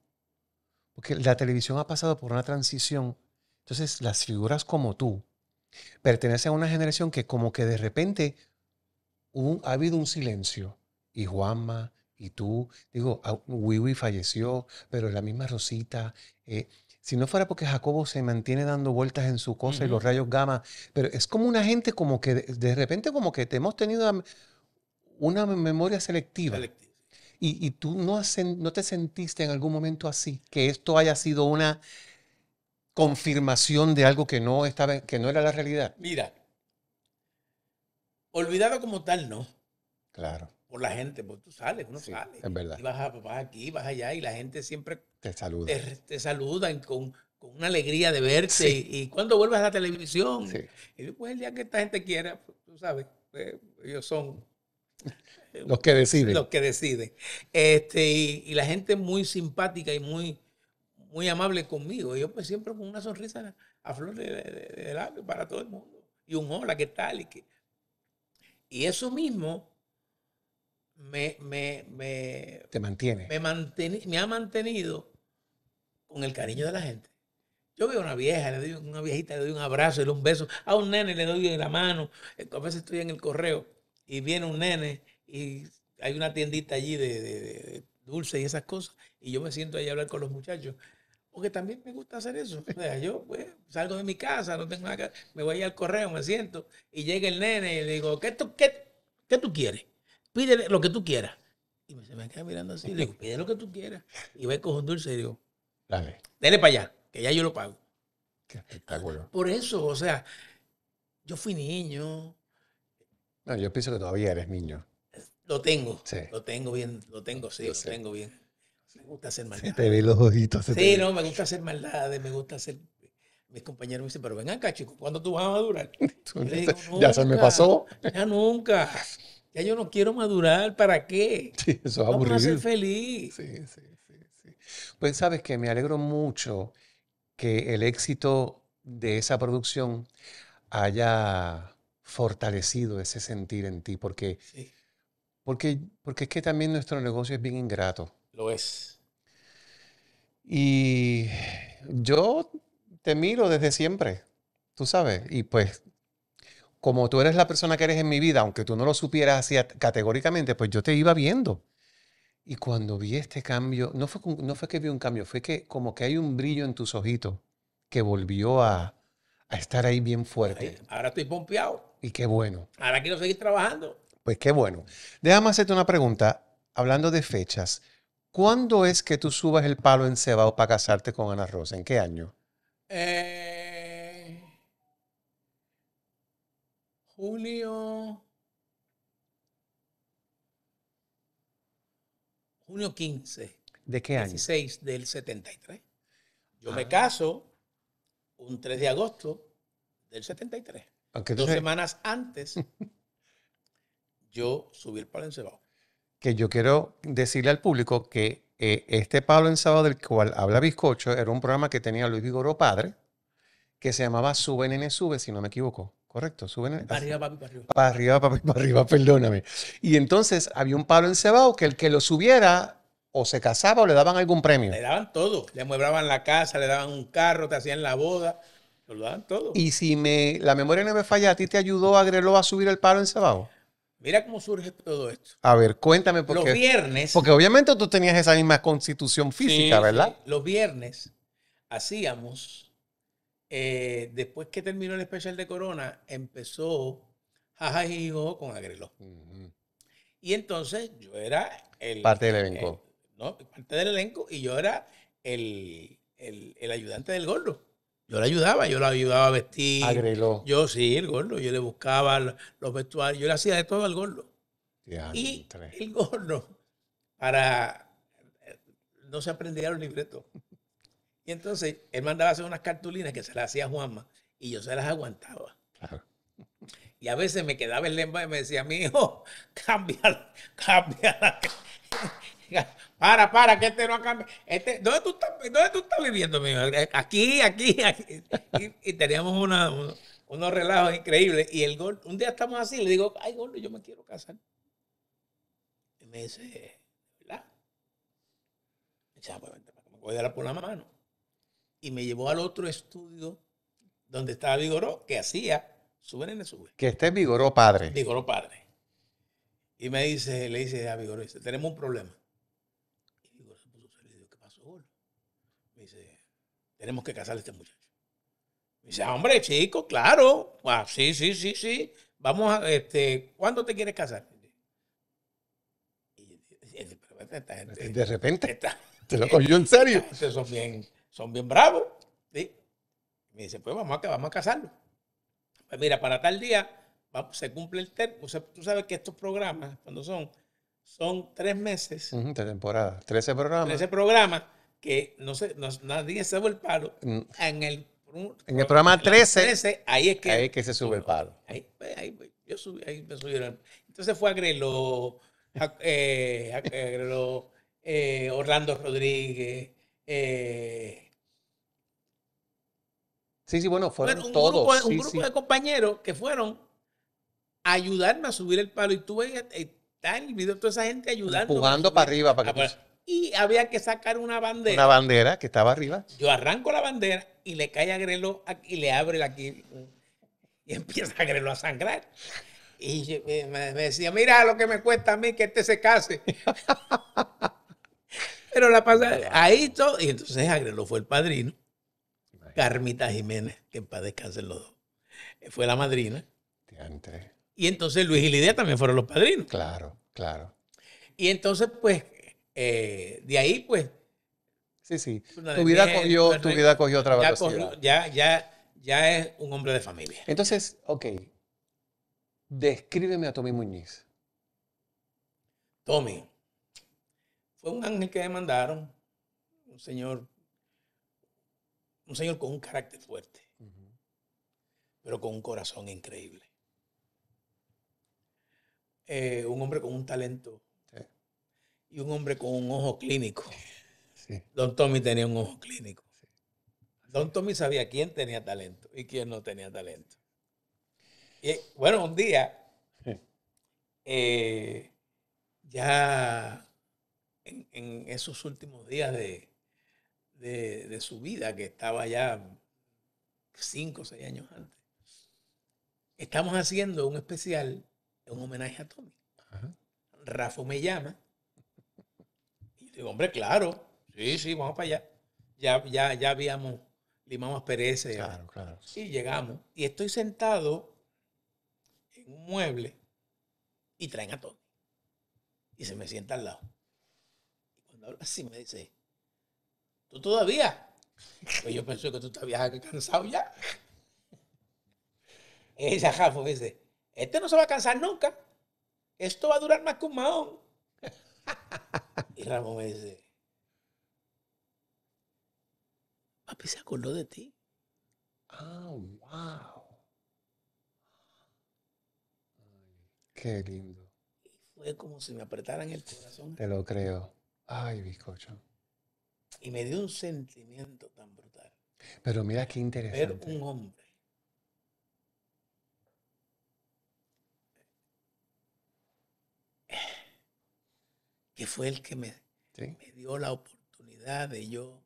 Porque la televisión ha pasado por una transición. Entonces, las figuras como tú pertenecen a una generación que como que de repente un, ha habido un silencio. Y Juanma, y tú, digo, Wiwi falleció, pero la misma Rosita. Eh, si no fuera porque Jacobo se mantiene dando vueltas en su cosa y los rayos gamma, pero es como una gente como que de, repente como que te hemos tenido una memoria selectiva. Y, tú no, no te sentiste en algún momento así, que esto haya sido una confirmación de algo que no, estaba, que no era la realidad. Mira, olvidado como tal, no. Claro. Por la gente, porque tú sales, uno sale. Es verdad. Y vas, aquí, vas allá, y la gente siempre te saluda. Te, saludan con, una alegría de verte. Y, cuando vuelves a la televisión, y después el día que esta gente quiera, pues, tú sabes, eh, ellos son los que deciden. Los que deciden. Este, y, la gente muy simpática y muy, muy amable conmigo. Yo pues siempre con una sonrisa a flor de, labio para todo el mundo. Y un hola, ¿qué tal? Y, y eso mismo me, me, me, Te mantiene. Me, me ha mantenido con el cariño de la gente. Yo veo a una vieja, le doy una viejita, le doy un abrazo, le doy un beso. A un nene le doy la mano. Eh, a veces estoy en el correo y viene un nene y hay una tiendita allí de, dulce y esas cosas, y yo me siento ahí a hablar con los muchachos, porque también me gusta hacer eso. O sea, yo pues, salgo de mi casa, no tengo nada me voy al correo, me siento, y llega el nene y le digo, ¿qué tú, qué, qué tú quieres? pide lo que tú quieras. Y me, se me queda mirando así, le digo, pide lo que tú quieras. Y voy cojo un dulce y digo, dale, dele para allá, que ya yo lo pago. Qué espectáculo Por eso, o sea, yo fui niño. No, yo pienso que todavía eres niño. Lo tengo. Lo tengo bien, lo tengo, sí, lo, tengo bien. Me gusta hacer maldades. te ve los ojitos. Sí, no, me gusta hacer maldades, me gusta hacer... Mis compañeros me dicen, pero ven acá, chico, ¿cuándo tú vas a madurar? ya se me pasó. Ya nunca. Ya yo no quiero madurar, ¿para qué? Sí, eso es aburrido. Vamos a ser feliz. Sí, sí, sí, sí. Pues sabes que me alegro mucho que el éxito de esa producción haya fortalecido ese sentir en ti, porque porque, porque es que también nuestro negocio es bien ingrato. Lo es. Y yo te miro desde siempre, tú sabes, y pues como tú eres la persona que eres en mi vida, aunque tú no lo supieras así categóricamente, pues yo te iba viendo. Y cuando vi este cambio, no fue, no fue que vi un cambio, fue que como que hay un brillo en tus ojitos que volvió a, estar ahí bien fuerte. Ahora, estoy pompeado. Y qué bueno. Ahora quiero seguir trabajando. Pues qué bueno. Déjame hacerte una pregunta, hablando de fechas. ¿Cuándo es que tú subas el palo en Cebao para casarte con Ana Rosa? ¿En qué año? Eh, julio. Junio 15. ¿De qué año? 16 del 73. Yo me ah. caso un 3 de agosto del 73. Aunque Dos semanas antes yo subí el palo cebado. Que yo quiero decirle al público que eh, este palo en cebado del cual habla Bizcocho era un programa que tenía Luis Vigoro padre, que se llamaba Sube Nene Sube, si no me equivoco. Correcto, suben. Para arriba, papi, para arriba. Para arriba, papi, para arriba, perdóname. Y entonces había un palo en cebado que el que lo subiera o se casaba o le daban algún premio. Le daban todo. Le muebraban la casa, le daban un carro, te hacían la boda. Lo daban todo. Y si me, la memoria no me falla, ¿a ti te ayudó a a subir el palo en cebado? Mira cómo surge todo esto. A ver, cuéntame por Los viernes. Porque obviamente tú tenías esa misma constitución física, ¿verdad? Los viernes hacíamos, eh, después que terminó el especial de Corona, empezó Jajajijo con Agrelo. Y entonces yo era el. Parte del elenco. no, parte del elenco y yo era el, el ayudante del gordo. Yo le ayudaba, yo la ayudaba a vestir. Yo sí, el gordo. Yo le buscaba los vestuarios, yo le hacía de todo al gordo. y el gordo, para. No se aprendía los libretos. Y entonces él mandaba hacer unas cartulinas que se las hacía Juanma y yo se las aguantaba. Y a veces me quedaba el lema y me decía, mi hijo, cambia, cambia la. Para, para, que este no ha este, ¿dónde, tú estás, viviendo, amigo? Aquí, aquí, aquí. Y, teníamos unos relajos increíbles. Y el gol, un día estamos así, le digo, ay, gordo, yo me quiero casar. Y me dice, ¿verdad? y ah, pues, me voy a dar por la mano. Y me llevó al otro estudio donde estaba Vigoró, que hacía y sube. Que esté Vigoró padre. Vigoró padre. Y me dice, le dice a Vigoró, tenemos un problema. Me dice, tenemos que casar a este muchacho. Me dice, ah, hombre, chico, claro. Ah, sí, sí, sí, sí. Vamos a, este, ¿cuándo te quieres casar? Y, de repente, te lo cogió en serio. Son bien, son bien bravos. ¿sí? Me dice, pues vamos a, vamos a casarlo. Pues mira, para tal día se cumple el término. tú sabes que estos programas, cuando son, son tres meses. de temporada. Trece programas. Trece programas que no sé, nadie sube el palo mm. En el, en el programa 13, ahí, es que, ahí que se sube el palo pues, pues, Ahí, me subieron. Entonces fue Agrelo eh, eh, Orlando Rodríguez. Eh, sí, sí, bueno, fueron un todos. Grupo un grupo de compañeros que fueron a ayudarme a subir el palo. Y tú ves está toda esa gente ayudando. Empujando para arriba. Para que ah, pues, y había que sacar una bandera. Una bandera que estaba arriba. Yo arranco la bandera y le cae a Grelo y le abre aquí y empieza a Grelo a sangrar. Y eh, me, decía, mira lo que me cuesta a mí que este se case. Pero la pasada, ahí todo. Y entonces Agrelo fue el padrino. Carmita Jiménez, que en paz los dos. Eh, fue la madrina. Y entonces Luis y Lidia también fueron los padrinos. Claro, claro. Y entonces, pues, eh, de ahí, pues. Sí, sí. Pues, tu vida cogió, otra ya ya, ya, es un hombre de familia. Entonces, ok. Descríbeme a Tommy Muñiz. Tommy. Fue un ángel que demandaron. Un señor. Un señor con un carácter fuerte. Pero con un corazón increíble. Eh, un hombre con un talento y un hombre con un ojo clínico. Don Tommy tenía un ojo clínico. Don Tommy sabía quién tenía talento y quién no tenía talento. Y bueno, un día, eh, ya en, esos últimos días de, de, su vida, que estaba ya cinco o seis años antes, estamos haciendo un especial, un homenaje a Tommy. Rafa me llama hombre, claro. Sí, sí, vamos para allá. Ya, ya, ya habíamos limamos pereza. Eh, claro, claro. Y llegamos. Y estoy sentado en un mueble y traen a Tony. Y se me sienta al lado. Y cuando habla así me dice, ¿tú todavía? Pues yo pensé que tú estabas cansado ya. Ella jafo me dice, este no se va a cansar nunca. Esto va a durar más que un maón. Y Ramón me dice, papi se acordó de ti. Ah, wow. qué lindo. Y fue como si me apretaran el corazón. Te lo creo. Ay, bizcocho. Y me dio un sentimiento tan brutal. Pero mira qué interesante. un hombre que fue el que me, dio la oportunidad de yo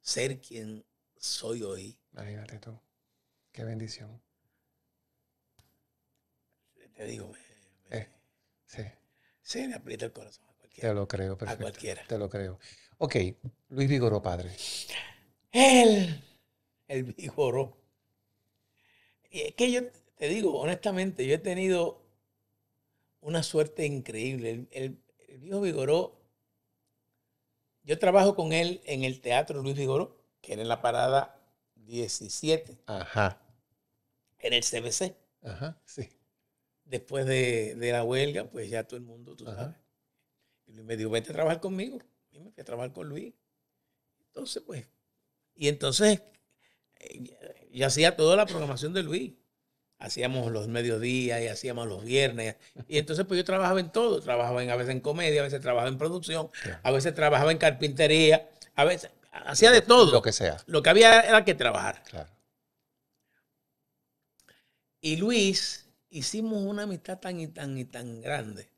ser quien soy hoy. Imagínate tú. Qué bendición. Te digo, me, eh, sí. Sí, me aprieta el corazón a cualquiera. Te lo creo, perfecto. A cualquiera. Te lo creo. Ok, Luis Vigoró, padre. Él, el Vigoró. Y es que yo te digo, honestamente, yo he tenido una suerte increíble. el el Vigoró, yo trabajo con él en el Teatro Luis Vigoró, que era en la parada 17. Ajá. En el CBC. Ajá, sí. Después de, la huelga, pues ya todo el mundo, tú sabes. Y Luis me dijo, vete a trabajar conmigo. Y me fui a trabajar con Luis. Entonces, pues. Y entonces, eh, yo hacía toda la programación de Luis hacíamos los mediodías y hacíamos los viernes. Y entonces pues yo trabajaba en todo, trabajaba a veces en comedia, a veces trabajaba en producción, a veces trabajaba en carpintería, a veces hacía de todo. Lo que sea. Lo que había era que trabajar. Claro. Y Luis, hicimos una amistad tan y tan y tan grande,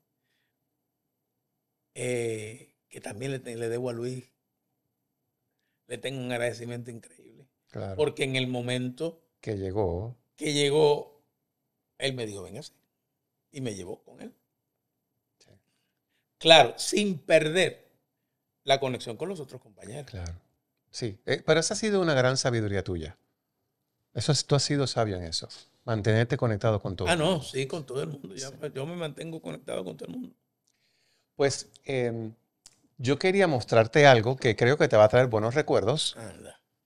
eh, que también le, le debo a Luis, le tengo un agradecimiento increíble. Claro. Porque en el momento que llegó que llegó, él me dijo, véngase. Y me llevó con él. Claro, sin perder la conexión con los otros compañeros. Claro. Sí, eh, pero esa ha sido una gran sabiduría tuya. Eso tú has sido sabio en eso. Mantenerte conectado con todo. Ah, no, sí, con todo el mundo. Yo me mantengo conectado con todo el mundo. Pues em, yo quería mostrarte algo que creo que te va a traer buenos recuerdos.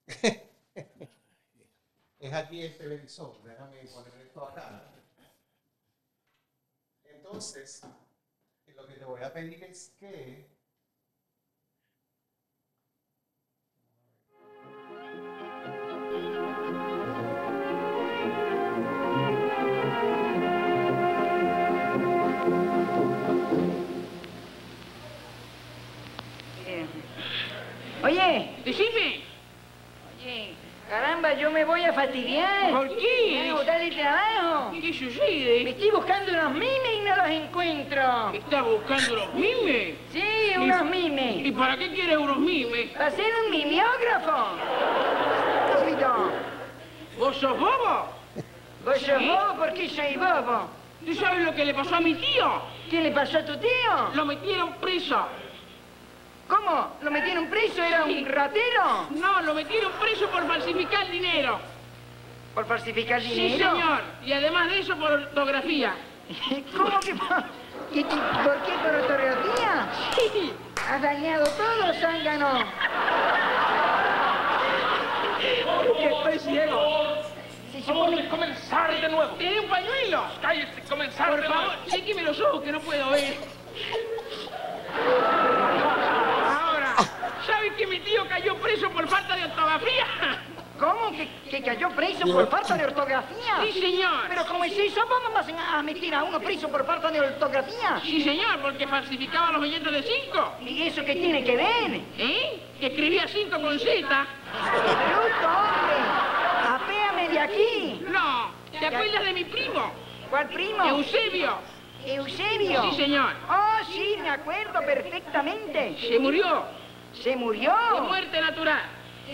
es aquí el televisor. Déjame poner esto acá. Entonces, lo que te voy a pedir es que ¿Por qué? Me trabajo. ¿Qué sucede? Me estoy buscando unos mimes y no los encuentro. ¿Estás buscando unos mimes? Sí, unos mimes. ¿Y para qué quieres unos mimes? Para ser un mimeógrafo. ¿Vos sos bobo? ¿Vos sos bobo? ¿Por qué soy bobo? ¿Tú sabes lo que le pasó a mi tío? ¿Qué le pasó a tu tío? Lo metieron preso. ¿Cómo? ¿Lo metieron preso? ¿Era un ratero? No, lo metieron preso por falsificar dinero. ¿Por falsificar dinero? Sí, señor. Y además de eso, por ortografía. ¿Cómo que por...? ¿Y, por qué por ortografía? Sí. Has dañado todo, zángano. Estoy ciego. si a comenzar de nuevo. ¿Tiene un pañuelo! ¡Cállate! ¡Comenzar por favor, los ojos que no puedo ver. Ahora, sabes que mi tío cayó preso por falta de ortografía? ¿Cómo? ¿Que, que cayó preso por falta de ortografía? Sí, señor. ¿Pero cómo es eso? ¿Vamos a meter a uno preso por falta de ortografía? Sí, señor, porque falsificaba los billetes de cinco. ¿Y eso qué tiene que ver? ¿Eh? Que escribía cinco con Z. ¡Bruto, hombre! ¡Apéame de aquí! No, ¿te acuerdas de mi primo? ¿Cuál primo? Eusebio. ¿Eusebio? Sí, señor. Oh, sí, me acuerdo perfectamente. Se murió. ¿Se murió? De muerte natural.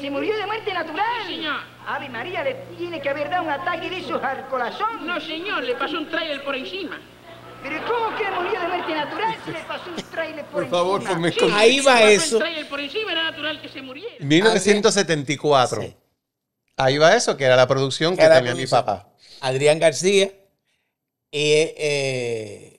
¿Se murió de muerte natural? Sí, señor. Ave María, le tiene que haber dado un ataque de esos al corazón. No, señor, le pasó un trailer por encima. ¿Pero cómo que murió de muerte natural si le pasó un trailer por, por favor, encima? Por favor, sí, Ahí va eso. por encima, era natural que se muriera. 1974. Ah, Ahí va eso, que era la producción que, tenía mi papá. Adrián García. Eh, eh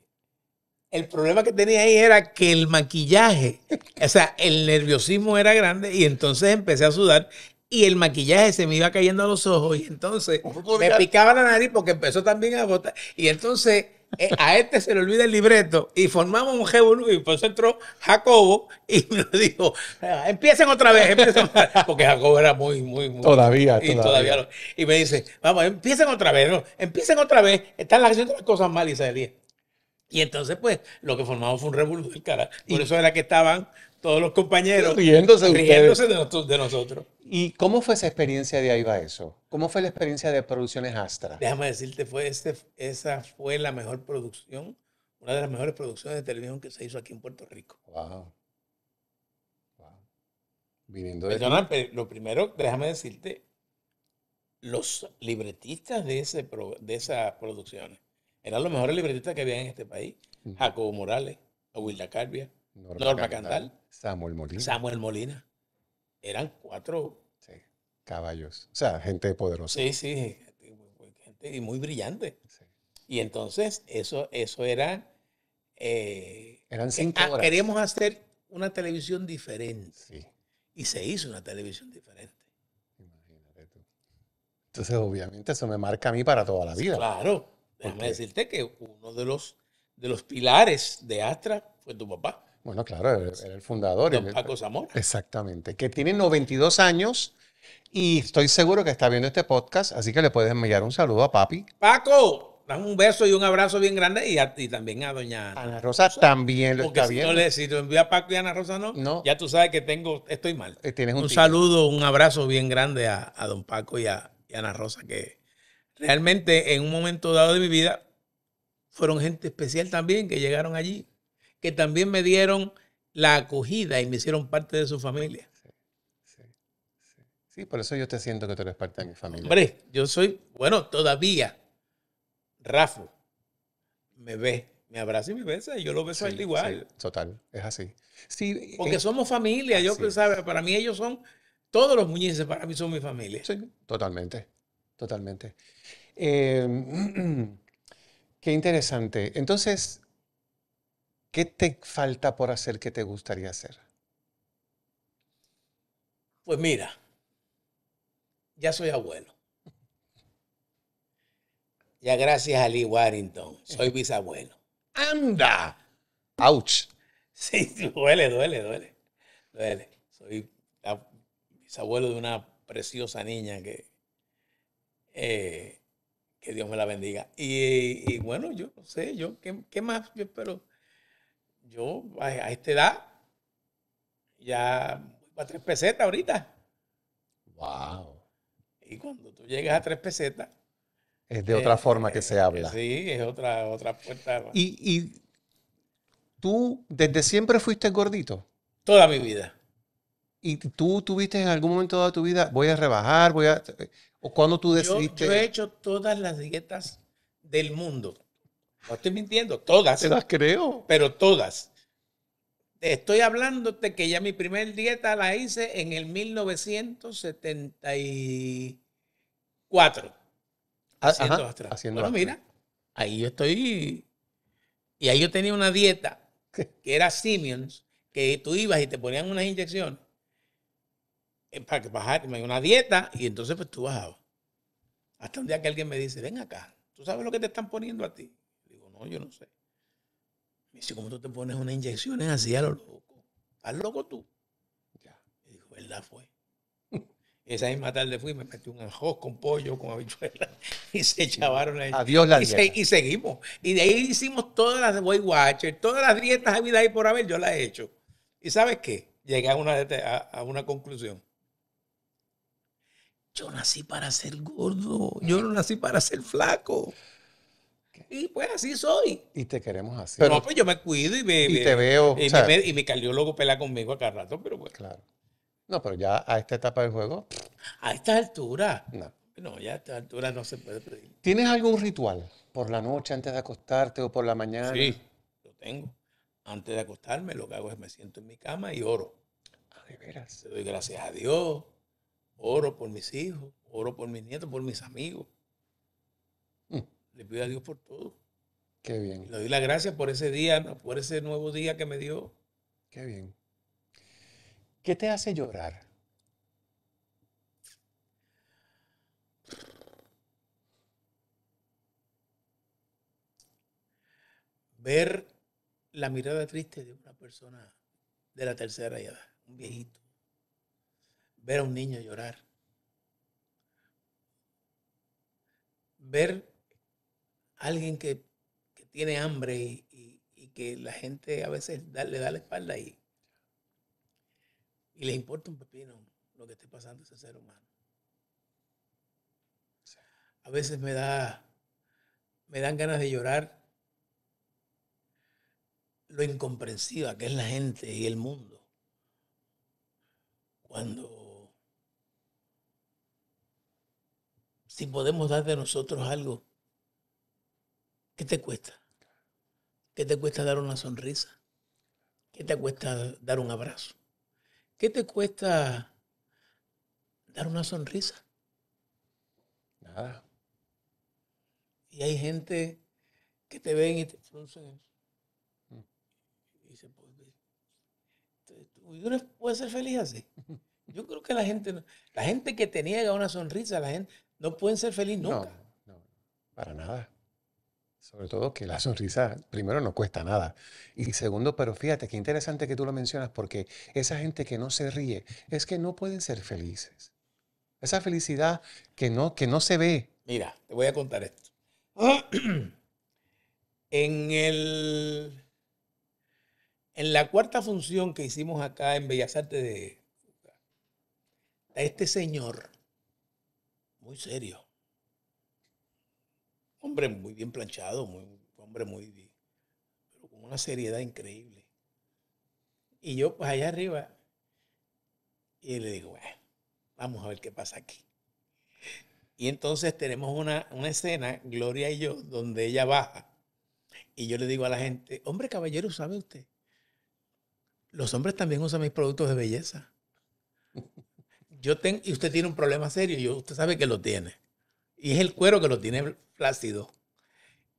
el problema que tenía ahí era que el maquillaje, o sea, el nerviosismo era grande y entonces empecé a sudar y el maquillaje se me iba cayendo a los ojos y entonces me picaba la nariz porque empezó también a botar. Y entonces eh, a este se le olvida el libreto y formamos un revolú y por eso entró Jacobo y me dijo, empiecen otra vez, empiecen porque Jacobo era muy, muy, muy... Todavía, y todavía. y me dice, vamos, empiecen otra vez, ¿no? empiecen otra vez, están haciendo las cosas mal y se y entonces, pues, lo que formamos fue un revuelo del cara. Por eso era que estaban todos los compañeros riéndose, de, nosotros, de, nosotros. ¿Y cómo fue esa experiencia de Ahí va eso? ¿Cómo fue la experiencia de Producciones Astra? Déjame decirte, fue este, esa fue la mejor producción, una de las mejores producciones de televisión que se hizo aquí en Puerto Rico. Wow. wow. Viniendo de lo primero, déjame decirte, los libretistas de, ese, de esas producciones eran los mejores libretistas que había en este país. Jacobo Morales, Wilda Carvia, Norma, Cantal, Samuel Molina. Samuel Molina. Eran cuatro. caballos. O sea, gente poderosa. Sí, sí, gente muy brillante. Y entonces eso, eso era... Eh, eran eh, cinco ah, horas. Queríamos hacer una televisión diferente. Y se hizo una televisión diferente. Imagínate tú. Entonces, obviamente, eso me marca a mí para toda la vida. Claro. Déjame decirte que uno de los, de los pilares de Astra fue tu papá. Bueno, claro, era, el fundador. Don Paco Zamora. Exactamente, que tiene 92 años y estoy seguro que está viendo este podcast, así que le puedes enviar un saludo a papi. ¡Paco! Dame un beso y un abrazo bien grande y, a, ti también a doña Ana, Rosa, también Porque si le, si envío a Paco y a Ana Rosa, no, no. Ya tú sabes que tengo, estoy mal. Eh, tienes un, saludo, un abrazo bien grande a, don Paco y y a Ana Rosa, que realmente en un momento dado de mi vida fueron gente especial también que llegaron allí, que también me dieron la acogida y me hicieron parte de su familia. Sí, por eso yo te siento que tú eres parte de mi familia. Hombre, yo soy, bueno, todavía, Rafa, me ve, me abraza y me besa, y yo lo beso a igual. total, es así. Sí, Porque somos familia, yo que para mí ellos son, todos los muñeces para mí son mi familia. Sí, totalmente, totalmente. Em, qué interesante. Entonces, ¿qué te falta por hacer que te gustaría hacer? Pues mira, ya soy abuelo. Ya gracias a Lee Warrington, soy bisabuelo. ¡Anda! ¡Auch! Sí, duele, duele, duele. Duele. Soy bisabuelo de una preciosa niña que, eh, que Dios me la bendiga. Y, bueno, yo no sé, yo, ¿qué, más yo espero? Yo a, esta edad ya voy a tres pesetas ahorita. Wow. Y cuando tú llegas a tres pesetas. Es de otra eh, forma que eh, se habla. Sí, es otra, otra puerta. ¿Y, y tú desde siempre fuiste gordito? Toda mi vida. ¿Y tú tuviste en algún momento de tu vida, voy a rebajar, voy a... ¿O cuando tú decidiste? Yo, he hecho todas las dietas del mundo. No estoy mintiendo, todas. Te las creo. Pero todas. Estoy hablándote que ya mi primer dieta la hice en el 1974. Ah, haciendo atrás. mira, ahí yo estoy. Y ahí yo tenía una dieta que era Siemens, que tú ibas y te ponían unas inyecciones eh, para bajar, me dio una dieta y entonces pues tú bajabas. Hasta un día que alguien me dice, ven acá, ¿tú sabes lo que te están poniendo a ti? Digo, no, yo no sé. Me dice, ¿cómo tú te pones inyección? inyecciones así a lo loco? ¿Estás loco tú? Ya. Y dijo, ¿verdad fue? Esa misma tarde fui, me metí un arroz con pollo, con habichuelas y se echaron ahí. Adiós y, seguimos. Y de ahí hicimos todas las weight Watchers, todas las dietas vida ahí por haber, yo las he hecho. ¿Y sabes qué? Llegué a una, a una conclusión yo nací para ser gordo, yo no nací para ser flaco. Y pues así soy. Y te queremos así. Pero no, pues yo me cuido y me. Y te veo. Y, mi cardiólogo pela conmigo a cada rato, pero pues Claro. No, pero ya a esta etapa del juego. A esta altura. No. No, ya a esta altura no se puede pedir. ¿Tienes algún ritual? ¿Por la noche antes de acostarte o por la mañana? Sí, lo tengo. Antes de acostarme, lo que hago es me siento en mi cama y oro. Ah, de veras. doy gracias a Dios Oro por mis hijos, oro por mis nietos, por mis amigos. Mm. Le pido a Dios por todo. Qué bien. Le doy las gracias por ese día, por ese nuevo día que me dio. Qué bien. ¿Qué te hace llorar? Ver la mirada triste de una persona de la tercera edad, un viejito ver a un niño llorar, ver a alguien que, que tiene hambre y, que la gente a veces le da la espalda y, y le importa un pepino lo que esté pasando ese ser humano. A veces me da, me dan ganas de llorar lo incomprensiva que es la gente y el mundo. Cuando si podemos dar de nosotros algo, ¿qué te cuesta? ¿Qué te cuesta dar una sonrisa? ¿Qué te cuesta dar un abrazo? ¿Qué te cuesta dar una sonrisa? Nada. Y hay gente que te ven y te mm. Y se puede. Uno puede ser feliz así. Yo creo que la gente, la gente que te niega una sonrisa, la gente, no pueden ser felices nunca. No, para nada. Sobre todo que la sonrisa, primero, no cuesta nada. Y segundo, pero fíjate, qué interesante que tú lo mencionas, porque esa gente que no se ríe es que no pueden ser felices. Esa felicidad que no, que no se ve. Mira, te voy a contar esto. En, en la cuarta función que hicimos acá en Bellas Artes de... este señor muy serio. Hombre muy bien planchado, muy, hombre muy... Pero con una seriedad increíble. Y yo pues allá arriba, y le digo, vamos a ver qué pasa aquí. Y entonces tenemos una, una escena, Gloria y yo, donde ella baja. Y yo le digo a la gente, hombre caballero, ¿sabe usted? Los hombres también usan mis productos de belleza yo tengo, y usted tiene un problema serio, y usted sabe que lo tiene. Y es el cuero que lo tiene flácido.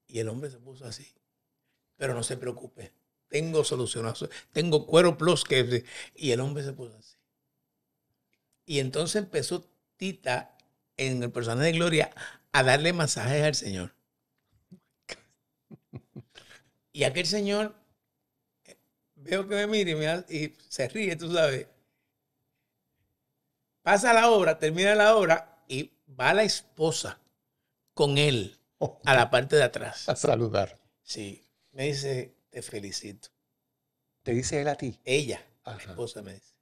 Y el hombre se puso así. Pero no se preocupe, tengo solucionado, tengo cuero plus que... Y el hombre se puso así. Y entonces empezó Tita en el personaje de Gloria a darle masajes al Señor. Y aquel Señor, eh, veo que me mira y se ríe, tú sabes. Pasa la obra, termina la obra y va la esposa con él a la parte de atrás. A saludar. Sí. Me dice, te felicito. ¿Te dice él a ti? Ella, mi esposa, me dice.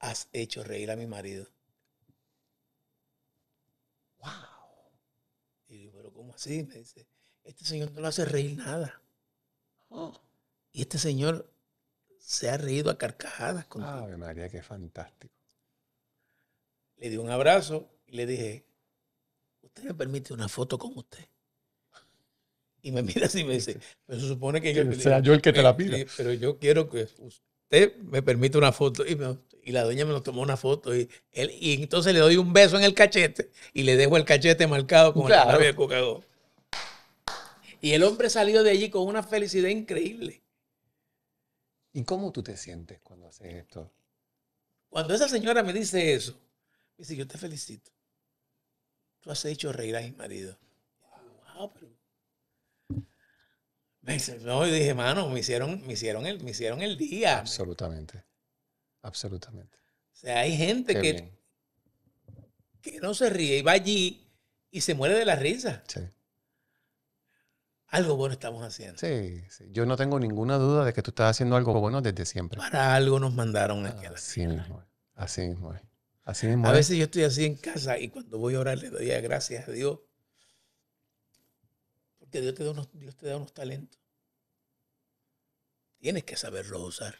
Has hecho reír a mi marido. ¡Wow! Y digo, pero ¿cómo así? Me dice, este señor no lo hace reír nada. Oh. Y este señor se ha reído a carcajadas contigo. Ave María, qué fantástico le di un abrazo y le dije, ¿usted me permite una foto con usted? Y me mira así y me dice, pero se supone que, yo... Sea yo el que te la eh, pida. Pero yo quiero que usted me permita una foto. Y, la dueña me lo tomó una foto. Y, él, y entonces le doy un beso en el cachete y le dejo el cachete marcado con el el de cocador. Y el hombre salió de allí con una felicidad increíble. ¿Y cómo tú te sientes cuando haces esto? Cuando esa señora me dice eso, dice, yo te felicito. Tú has hecho reír a mi marido. Wow, Me dice, no, dije, mano, me hicieron, me hicieron, el, me hicieron el día. Absolutamente. Absolutamente. O sea, hay gente que, que no se ríe y va allí y se muere de la risa. Sí. Algo bueno estamos haciendo. Sí, sí, yo no tengo ninguna duda de que tú estás haciendo algo bueno desde siempre. Para algo nos mandaron aquí a la Así mismo, así mismo es a veces yo estoy así en casa y cuando voy a orar le doy gracias a Dios. Porque Dios te da unos, talentos. Tienes que saberlos usar.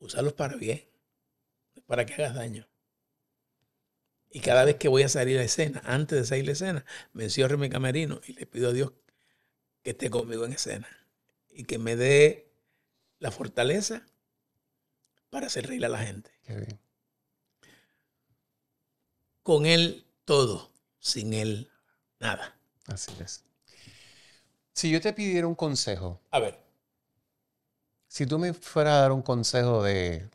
Usarlos para bien, para que hagas daño. Y cada vez que voy a salir a escena, antes de salir a escena, me encierro en mi camerino y le pido a Dios que esté conmigo en escena y que me dé la fortaleza para hacer reír a la gente. Qué bien con Él todo, sin Él nada. Así es. Si yo te pidiera un consejo. A ver. Si tú me fueras a dar un consejo de,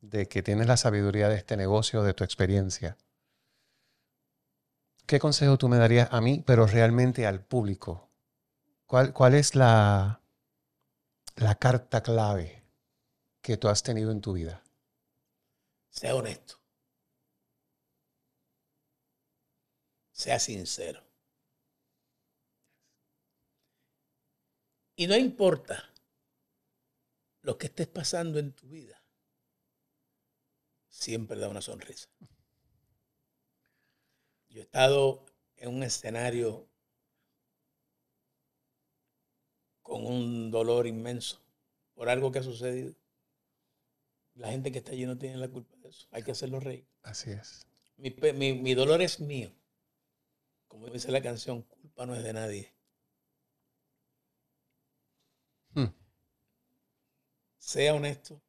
de que tienes la sabiduría de este negocio, de tu experiencia, ¿qué consejo tú me darías a mí, pero realmente al público? ¿Cuál, cuál es la, la carta clave que tú has tenido en tu vida? Sea honesto. sea sincero. Y no importa lo que estés pasando en tu vida, siempre da una sonrisa. Yo he estado en un escenario con un dolor inmenso por algo que ha sucedido. La gente que está allí no tiene la culpa de eso. Hay que hacerlo reír. Así es. Mi, mi dolor es mío como dice la canción, culpa no es de nadie. Hmm. Sea honesto,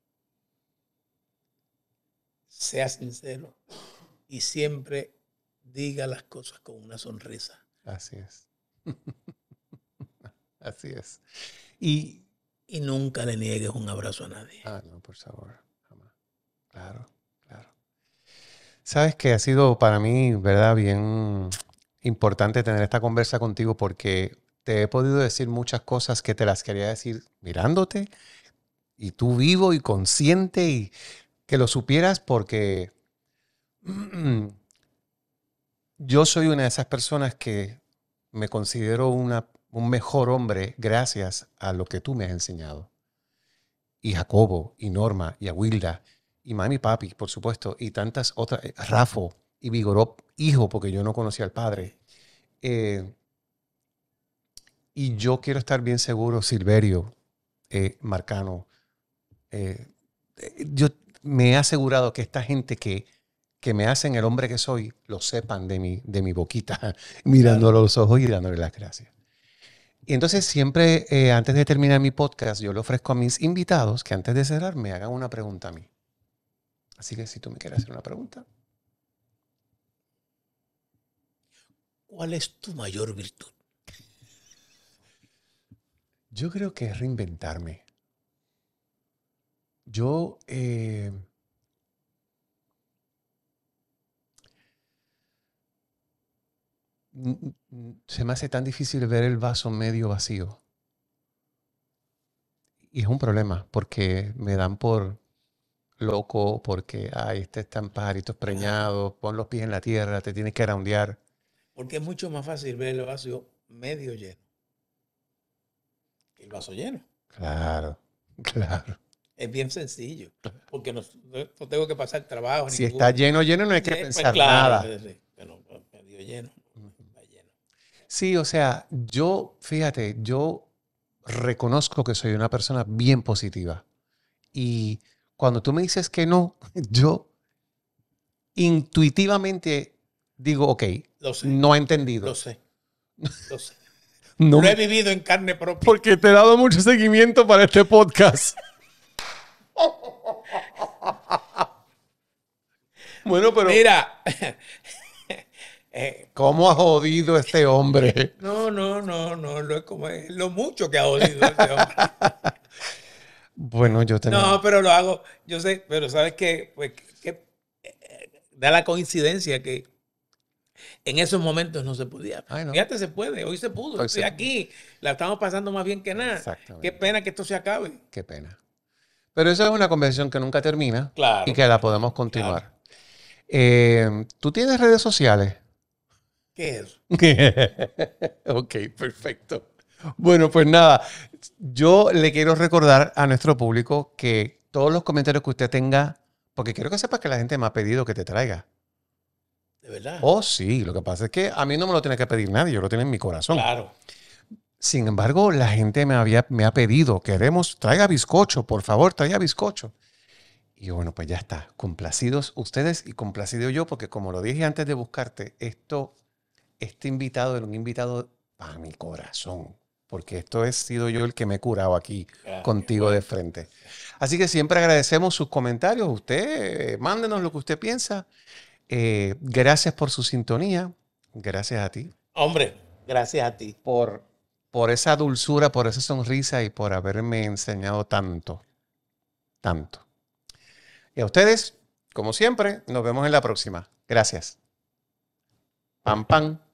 sea sincero y siempre diga las cosas con una sonrisa. Así es. Así es. Y, y nunca le niegues un abrazo a nadie. Ah, no, por favor, Claro, claro. Sabes que ha sido para mí, ¿verdad? Bien importante tener esta conversa contigo porque te he podido decir muchas cosas que te las quería decir mirándote y tú vivo y consciente y que lo supieras porque yo soy una de esas personas que me considero una, un mejor hombre gracias a lo que tú me has enseñado. Y Jacobo, y Norma, y Aguilda, Wilda, y mami papi, por supuesto, y tantas otras, Rafa y vigoró hijo, porque yo no conocía al padre. Eh, y yo quiero estar bien seguro, Silverio, eh, Marcano, eh, yo me he asegurado que esta gente que, que me hacen el hombre que soy, lo sepan de mi, de mi boquita, mirándolo a los ojos y dándole las gracias. Y entonces siempre, antes de terminar mi podcast, yo le ofrezco a mis invitados que antes de cerrar me hagan una pregunta a mí. Así que si tú me quieres hacer una pregunta, ¿Cuál es tu mayor virtud? Yo creo que es reinventarme. Yo eh, se me hace tan difícil ver el vaso medio vacío. Y es un problema porque me dan por loco, porque ay, este están pajaritos preñados, pon los pies en la tierra, te tienes que roundear. Porque es mucho más fácil ver el vaso medio lleno que el vaso lleno. Claro, claro. Es bien sencillo, porque no, tengo que pasar trabajo. Si está lleno, lleno, no hay que pues, pensar nada. medio lleno. Sí, o sea, yo, fíjate, yo reconozco que soy una persona bien positiva. Y cuando tú me dices que no, yo intuitivamente digo, ok, lo sé, no he entendido. Lo sé. Lo sé. no. he vivido en carne propia. Porque te he dado mucho seguimiento para este podcast. bueno, pero. Mira. Eh, ¿Cómo ha jodido este hombre? No, no, no, no, lo, como, lo mucho que ha jodido este hombre. bueno, yo tengo... No, pero lo hago, yo sé, pero sabes qué? pues, eh, da la coincidencia que en esos momentos no se podía. Fíjate, se puede, hoy se pudo. Estoy aquí, la estamos pasando más bien que nada. Qué pena que esto se acabe. Qué pena. Pero esa es una conversación que nunca termina y que la podemos continuar. Eh, ¿Tú tienes redes sociales? ¿Qué es? ok, perfecto. Bueno, pues nada, yo le quiero recordar a nuestro público que todos los comentarios que usted tenga, porque quiero que sepas que la gente me ha pedido que te traiga verdad? Oh, sí. Lo que pasa es que a mí no me lo tiene que pedir nadie, yo lo tengo en mi corazón. Claro. Sin embargo, la gente me, había, me ha pedido, queremos, traiga bizcocho, por favor, traiga bizcocho. Y bueno, pues ya está. Complacidos ustedes y complacido yo, porque como lo dije antes de buscarte, esto, este invitado era un invitado para mi corazón, porque esto he sido yo el que me he curado aquí ah, contigo de frente. Así que siempre agradecemos sus comentarios. Usted, eh, mándenos lo que usted piensa. Eh, gracias por su sintonía. Gracias a ti. Hombre, gracias a ti. Por, por esa dulzura, por esa sonrisa y por haberme enseñado tanto. Tanto. Y a ustedes, como siempre, nos vemos en la próxima. Gracias. Pam, pam.